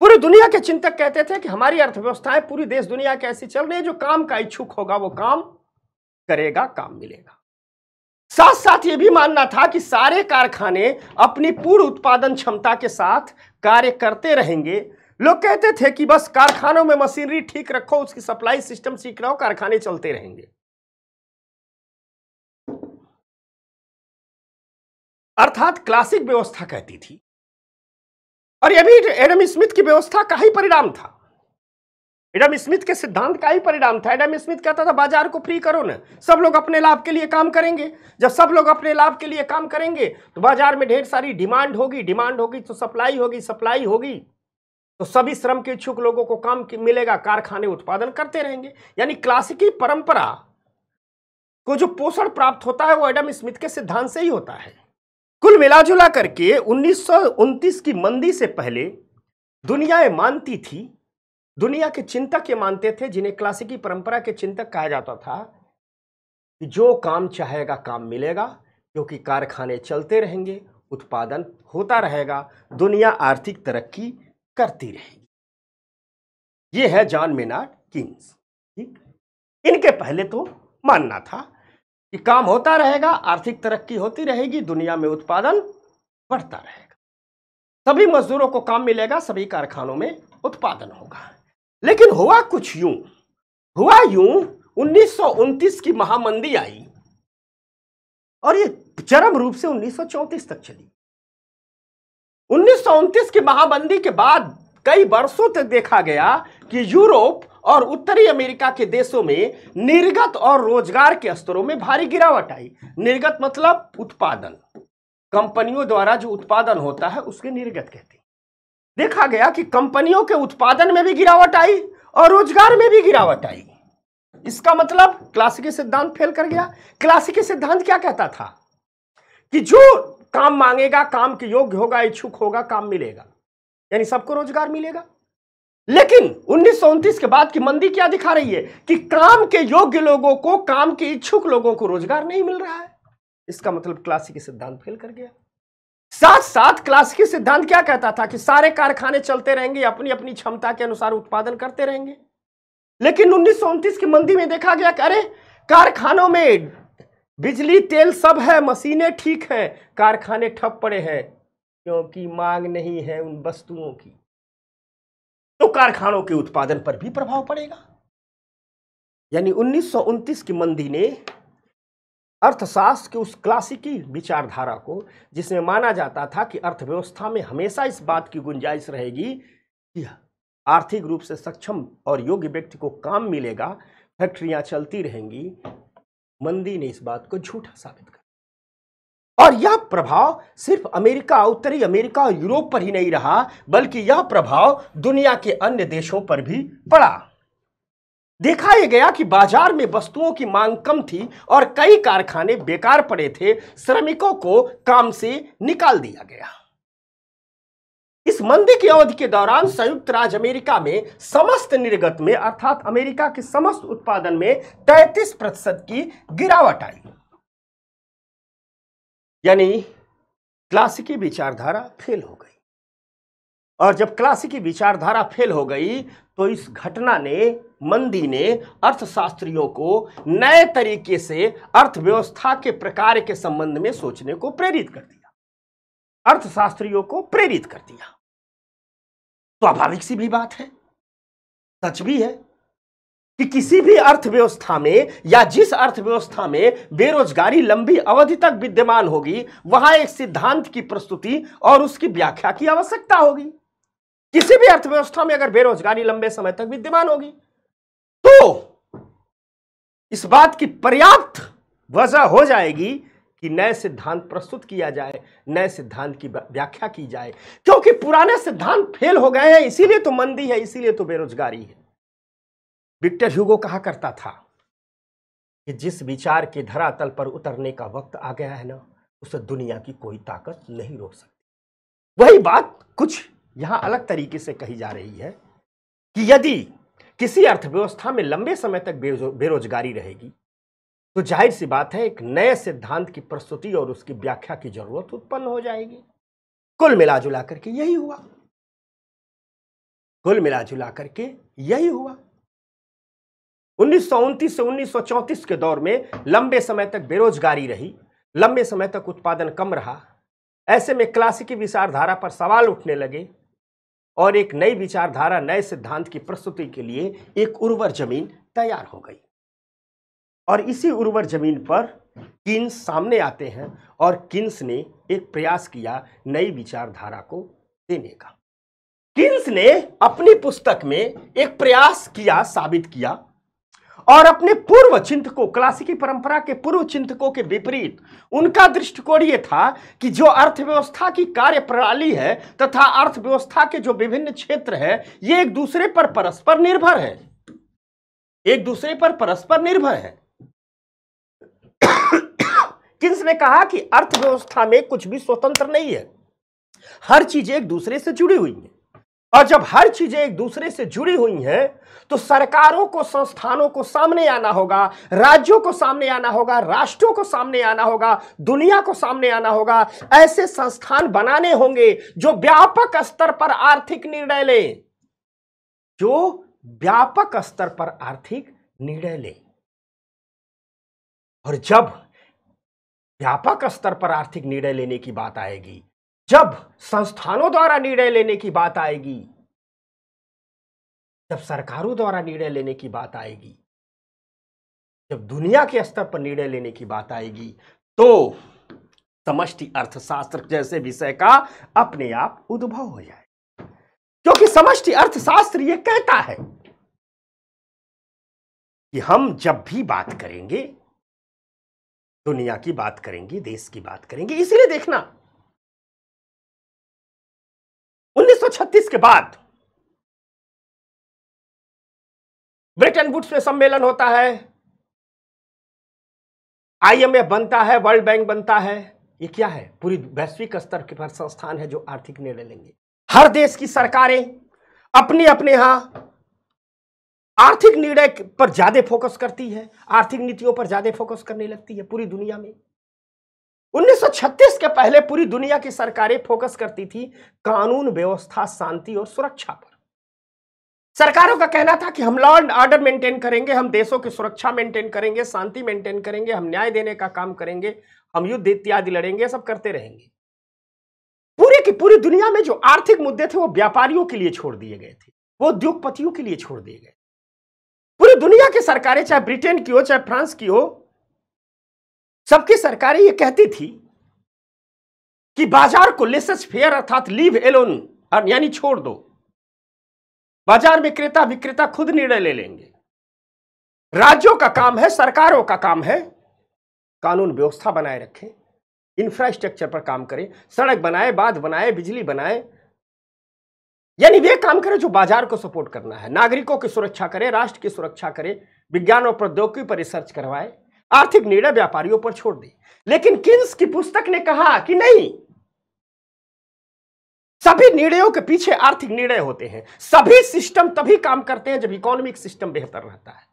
पूरी दुनिया के चिंतक कहते थे कि हमारी अर्थव्यवस्थाएं पूरी देश दुनिया की ऐसी चल रही है जो काम का इच्छुक होगा वो काम करेगा काम मिलेगा साथ साथ ये भी मानना था कि सारे कारखाने अपनी पूर्ण उत्पादन क्षमता के साथ कार्य करते रहेंगे लोग कहते थे कि बस कारखानों में मशीनरी ठीक रखो उसकी सप्लाई सिस्टम सीख रहो कारखाने चलते रहेंगे अर्थात क्लासिक व्यवस्था कहती थी और यह भी एडम स्मिथ की व्यवस्था का ही परिणाम था एडम स्मिथ के सिद्धांत का ही परिणाम था एडम स्मिथ कहता था बाजार को फ्री करो ना सब लोग अपने लाभ के लिए काम करेंगे जब सब लोग अपने लाभ के लिए काम करेंगे तो बाजार में ढेर सारी डिमांड होगी डिमांड होगी तो सप्लाई होगी सप्लाई होगी तो सभी श्रम के इच्छुक लोगों को काम मिलेगा कारखाने उत्पादन करते रहेंगे यानी क्लासिकी परंपरा को जो पोषण प्राप्त होता है वो एडम स्मिथ के सिद्धांत से ही होता है कुल मिलाजुला करके उन्नीस की मंदी से पहले दुनिया मानती थी दुनिया के चिंतक ये मानते थे जिन्हें क्लासिकी परंपरा के चिंतक कहा जाता था कि जो काम चाहेगा काम मिलेगा क्योंकि कारखाने चलते रहेंगे उत्पादन होता रहेगा दुनिया आर्थिक तरक्की करती रहेगी ये है जॉन मेनार्ड किंग्स ठीक इनके पहले तो मानना था कि काम होता रहेगा आर्थिक तरक्की होती रहेगी दुनिया में उत्पादन बढ़ता रहेगा सभी मजदूरों को काम मिलेगा सभी कारखानों में उत्पादन होगा लेकिन हुआ कुछ यूं हुआ यूं उन्नीस की महामंदी आई और ये चरम रूप से उन्नीस तक चली उन्नीस की महामंदी के बाद कई वर्षों तक देखा गया कि यूरोप और उत्तरी अमेरिका के देशों में निर्गत और रोजगार के स्तरों में भारी गिरावट आई निर्गत मतलब उत्पादन कंपनियों द्वारा जो उत्पादन होता है उसके निर्गत कहते हैं देखा गया कि कंपनियों के उत्पादन में भी गिरावट आई और रोजगार में भी गिरावट आई इसका मतलब क्लासिकी सिद्धांत फेल कर गया क्लासिकी सिद्धांत क्या कहता था कि जो काम मांगेगा काम के योग्य होगा इच्छुक होगा काम मिलेगा यानी सबको रोजगार मिलेगा लेकिन उन्नीस के बाद की मंदी क्या दिखा रही है कि काम के योग्य लोगों को काम के इच्छुक लोगों को रोजगार नहीं मिल रहा है इसका मतलब क्लासिकी सिद्धांत फेल कर गया साथ साथ क्लासिकी सिद्धांत क्या कहता था कि सारे कारखाने चलते रहेंगे अपनी अपनी क्षमता के अनुसार उत्पादन करते रहेंगे लेकिन उन्नीस की मंदी में देखा गया कि अरे कारखानों में बिजली तेल सब है मशीनें ठीक हैं कारखाने ठप पड़े हैं क्योंकि मांग नहीं है उन वस्तुओं की कारखानों के उत्पादन पर भी प्रभाव पड़ेगा यानी उन्नीस की मंदी ने अर्थशास्त्र के उस क्लासिकी विचारधारा को जिसमें माना जाता था कि अर्थव्यवस्था में हमेशा इस बात की गुंजाइश रहेगी कि आर्थिक रूप से सक्षम और योग्य व्यक्ति को काम मिलेगा फैक्ट्रियां चलती रहेंगी मंदी ने इस बात को झूठा साबित कर और यह प्रभाव सिर्फ अमेरिका उत्तरी अमेरिका और यूरोप पर ही नहीं रहा बल्कि यह प्रभाव दुनिया के अन्य देशों पर भी पड़ा देखा यह गया कि बाजार में वस्तुओं की मांग कम थी और कई कारखाने बेकार पड़े थे श्रमिकों को काम से निकाल दिया गया इस मंदी की अवधि के दौरान संयुक्त राज्य अमेरिका में समस्त निर्गत में अर्थात अमेरिका के समस्त उत्पादन में 33 प्रतिशत की गिरावट आई यानी क्लासिकी विचारधारा फेल हो गई और जब क्लासिकी विचारधारा फेल हो गई तो इस घटना ने मंदी ने अर्थशास्त्रियों को नए तरीके से अर्थव्यवस्था के प्रकार के संबंध में सोचने को प्रेरित कर दिया अर्थशास्त्रियों को प्रेरित कर दिया स्वाभाविक सी भी बात है सच भी है कि किसी भी अर्थव्यवस्था में या जिस अर्थव्यवस्था में बेरोजगारी लंबी अवधि तक विद्यमान होगी वहां एक सिद्धांत की प्रस्तुति और उसकी व्याख्या की आवश्यकता होगी किसी भी अर्थव्यवस्था में अगर बेरोजगारी लंबे समय तक विद्यमान होगी तो इस बात की पर्याप्त वजह हो जाएगी कि नए सिद्धांत प्रस्तुत किया जाए नए सिद्धांत की व्याख्या की जाए क्योंकि पुराने सिद्धांत फेल हो गए हैं इसीलिए तो मंदी है इसीलिए तो बेरोजगारी है विक्टर ह्यूगो कहा करता था कि जिस विचार के धरातल पर उतरने का वक्त आ गया है ना उसे दुनिया की कोई ताकत नहीं रोक सकती वही बात कुछ यहां अलग तरीके से कही जा रही है कि यदि किसी अर्थव्यवस्था में लंबे समय तक बेरोजगारी रहेगी तो जाहिर सी बात है एक नए सिद्धांत की प्रस्तुति और उसकी व्याख्या की जरूरत उत्पन्न हो जाएगी कुल मिला जुला करके यही हुआ कुल मिला जुला करके यही हुआ उन्नीस से उन्नीस के दौर में लंबे समय तक बेरोजगारी रही लंबे समय तक उत्पादन कम रहा ऐसे में क्लासिकी विचारधारा पर सवाल उठने लगे और एक नई विचारधारा नए सिद्धांत की प्रस्तुति के लिए एक उर्वर जमीन तैयार हो गई और इसी उर्वर जमीन पर किन्स सामने आते हैं और किन्स ने एक प्रयास किया नई विचारधारा को देने का किन्स ने अपनी पुस्तक में एक प्रयास किया साबित किया और अपने पूर्व चिंतकों क्लासिकी परंपरा के पूर्व चिंतकों के विपरीत उनका दृष्टिकोण ये था कि जो अर्थव्यवस्था की कार्य प्रणाली है तथा अर्थव्यवस्था के जो विभिन्न क्षेत्र है ये एक दूसरे पर परस्पर निर्भर है एक दूसरे पर परस्पर निर्भर है किन्स ने कहा कि अर्थव्यवस्था में कुछ भी स्वतंत्र नहीं है हर चीज एक दूसरे से जुड़ी हुई है और जब हर चीजें एक दूसरे से जुड़ी हुई हैं तो सरकारों को संस्थानों को सामने आना होगा राज्यों को सामने आना होगा राष्ट्रों को सामने आना होगा दुनिया को सामने आना होगा ऐसे संस्थान बनाने होंगे जो व्यापक स्तर पर आर्थिक निर्णय लें जो व्यापक स्तर पर आर्थिक निर्णय लें और जब व्यापक स्तर पर आर्थिक निर्णय लेने की बात आएगी जब संस्थानों द्वारा निर्णय लेने की बात आएगी जब सरकारों द्वारा निर्णय लेने की बात आएगी जब दुनिया के स्तर पर निर्णय लेने की बात आएगी तो समष्टि अर्थशास्त्र जैसे विषय का अपने आप उद्भव हो जाए क्योंकि समष्टि अर्थशास्त्र यह कहता है कि हम जब भी बात करेंगे दुनिया की बात करेंगे देश की बात करेंगे इसलिए देखना 1936 के बाद ब्रिटेन वुड्स में सम्मेलन होता है आईएमएफ बनता है वर्ल्ड बैंक बनता है ये क्या है पूरी वैश्विक स्तर के पर संस्थान है जो आर्थिक निर्णय लेंगे हर देश की सरकारें अपने अपने यहां आर्थिक निर्णय पर ज्यादा फोकस करती है आर्थिक नीतियों पर ज्यादा फोकस करने लगती है पूरी दुनिया में 1936 के पहले पूरी दुनिया की सरकारें फोकस करती थी कानून व्यवस्था शांति और सुरक्षा पर सरकारों का कहना था कि हम लॉ एंड ऑर्डर मेंटेन करेंगे हम देशों की सुरक्षा मेंटेन करेंगे शांति मेंटेन करेंगे हम न्याय देने का काम करेंगे हम युद्ध इत्यादि लड़ेंगे सब करते रहेंगे पूरे की पूरी दुनिया में जो आर्थिक मुद्दे थे वो व्यापारियों के लिए छोड़ दिए गए थे वो उद्योगपतियों के लिए छोड़ दिए गए पूरी दुनिया की सरकारें चाहे ब्रिटेन की हो चाहे फ्रांस की हो सबकी सरकारें ये कहती थी कि बाजार को लेसेस फेयर अर्थात लीव एलोन यानी छोड़ दो बाजार में क्रेता विक्रेता खुद निर्णय ले लेंगे राज्यों का काम है सरकारों का काम है कानून व्यवस्था बनाए रखें इंफ्रास्ट्रक्चर पर काम करें सड़क बनाए बांध बनाए बिजली बनाए यानी वे काम करें जो बाजार को सपोर्ट करना है नागरिकों की सुरक्षा करें राष्ट्र की सुरक्षा करें विज्ञान और प्रौद्योगिकी पर रिसर्च करवाए आर्थिक निर्णय व्यापारियों पर छोड़ दी लेकिन किन्स की पुस्तक ने कहा कि नहीं सभी निर्णयों के पीछे आर्थिक निर्णय होते हैं सभी सिस्टम तभी काम करते हैं जब इकोनॉमिक सिस्टम बेहतर रहता है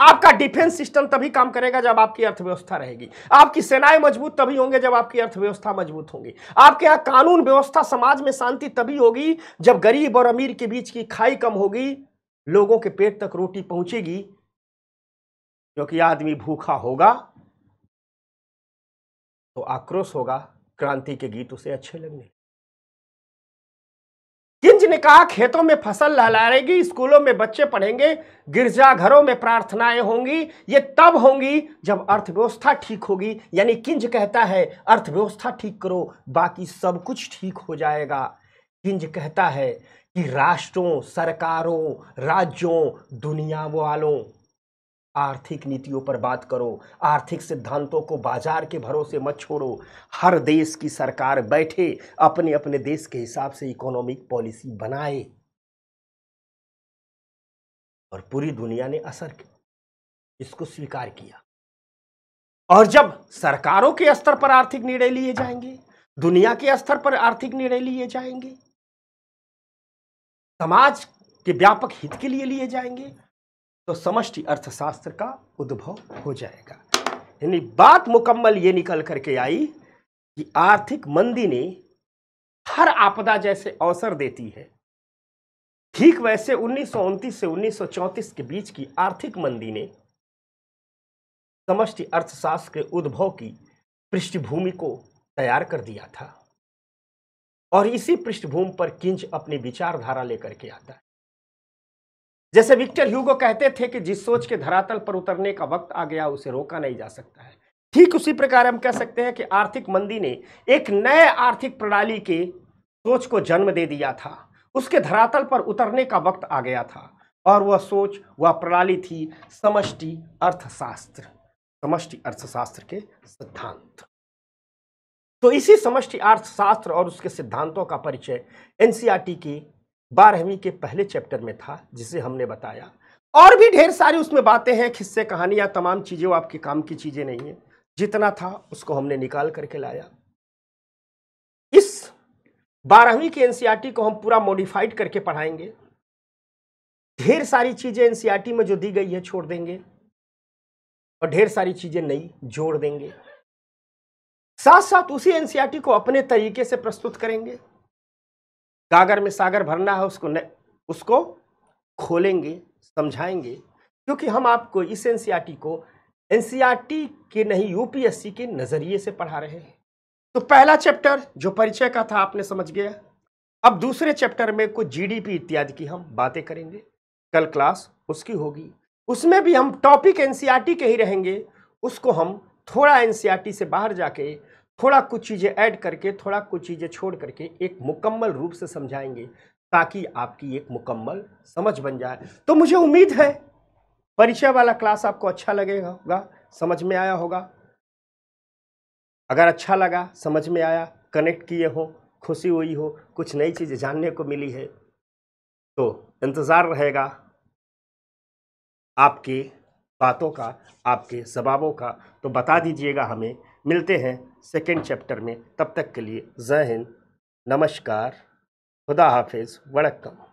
आपका डिफेंस सिस्टम तभी काम करेगा जब आपकी अर्थव्यवस्था रहेगी आपकी सेनाएं मजबूत तभी होंगे जब आपकी अर्थव्यवस्था मजबूत होंगी आपके यहां कानून व्यवस्था समाज में शांति तभी होगी जब गरीब और अमीर के बीच की खाई कम होगी लोगों के पेट तक रोटी पहुंचेगी क्योंकि आदमी भूखा होगा तो आक्रोश होगा क्रांति के गीत उसे अच्छे लगने किंज ने कहा खेतों में फसल लहलाएगी स्कूलों में बच्चे पढ़ेंगे गिरजाघरों में प्रार्थनाएं होंगी ये तब होंगी जब अर्थव्यवस्था ठीक होगी यानी किंज कहता है अर्थव्यवस्था ठीक करो बाकी सब कुछ ठीक हो जाएगा किंज कहता है कि राष्ट्रों सरकारों राज्यों दुनिया वालों आर्थिक नीतियों पर बात करो आर्थिक सिद्धांतों को बाजार के भरोसे मत छोड़ो हर देश की सरकार बैठे अपने अपने देश के हिसाब से इकोनॉमिक पॉलिसी बनाए और पूरी दुनिया ने असर इसको स्वीकार किया और जब सरकारों के स्तर पर आर्थिक निर्णय लिए जाएंगे दुनिया के स्तर पर आर्थिक निर्णय लिए जाएंगे समाज के व्यापक हित के लिए लिए जाएंगे तो समष्टि अर्थशास्त्र का उद्भव हो जाएगा यानी बात मुकम्मल ये निकल करके आई कि आर्थिक मंदी ने हर आपदा जैसे अवसर देती है ठीक वैसे उन्नीस से उन्नीस के बीच की आर्थिक मंदी ने समष्टि अर्थशास्त्र के उद्भव की पृष्ठभूमि को तैयार कर दिया था और इसी पृष्ठभूमि पर किंच अपनी विचारधारा लेकर के आता है जैसे विक्टर ह्यूगो कहते थे कि जिस सोच के धरातल पर उतरने का वक्त आ गया उसे रोका नहीं जा सकता है ठीक उसी प्रकार हम कह सकते हैं कि आर्थिक मंदी ने एक नए आर्थिक प्रणाली के सोच को जन्म दे दिया था उसके धरातल पर उतरने का वक्त आ गया था और वह सोच वह प्रणाली थी समष्टि अर्थशास्त्र समष्टि अर्थशास्त्र के सिद्धांत तो इसी समष्टि अर्थशास्त्र और उसके सिद्धांतों का परिचय एनसीआरटी के बारहवीं के पहले चैप्टर में था जिसे हमने बताया और भी ढेर सारी उसमें बातें हैं खिस्से कहानियां तमाम चीज़ें वो आपके काम की चीज़ें नहीं है जितना था उसको हमने निकाल करके लाया इस बारहवीं के एनसीईआरटी को हम पूरा मॉडिफाइड करके पढ़ाएंगे ढेर सारी चीज़ें एनसीईआरटी में जो दी गई है छोड़ देंगे और ढेर सारी चीज़ें नई जोड़ देंगे साथ साथ उसी एनसीईआरटी को अपने तरीके से प्रस्तुत करेंगे गागर में सागर भरना है उसको न, उसको खोलेंगे समझाएंगे क्योंकि हम आपको इस एन e को एन e के नहीं यूपीएससी के नज़रिए से पढ़ा रहे हैं तो पहला चैप्टर जो परिचय का था आपने समझ गया अब दूसरे चैप्टर में कुछ जीडीपी इत्यादि की हम बातें करेंगे कल क्लास उसकी होगी उसमें भी हम टॉपिक एनसीईआरटी e के ही रहेंगे उसको हम थोड़ा एनसीईआरटी से बाहर जाके थोड़ा कुछ चीज़ें ऐड करके थोड़ा कुछ चीज़ें छोड़ करके एक मुकम्मल रूप से समझाएंगे ताकि आपकी एक मुकम्मल समझ बन जाए तो मुझे उम्मीद है परिचय वाला क्लास आपको अच्छा लगेगा होगा समझ में आया होगा अगर अच्छा लगा समझ में आया कनेक्ट किए हो खुशी हुई हो कुछ नई चीज़ें जानने को मिली है तो इंतज़ार रहेगा आपके बातों का आपके जवाबों का तो बता दीजिएगा हमें मिलते हैं सेकेंड चैप्टर में तब तक के लिए जय हिंद नमस्कार खुदा हाफिज़ वड़कम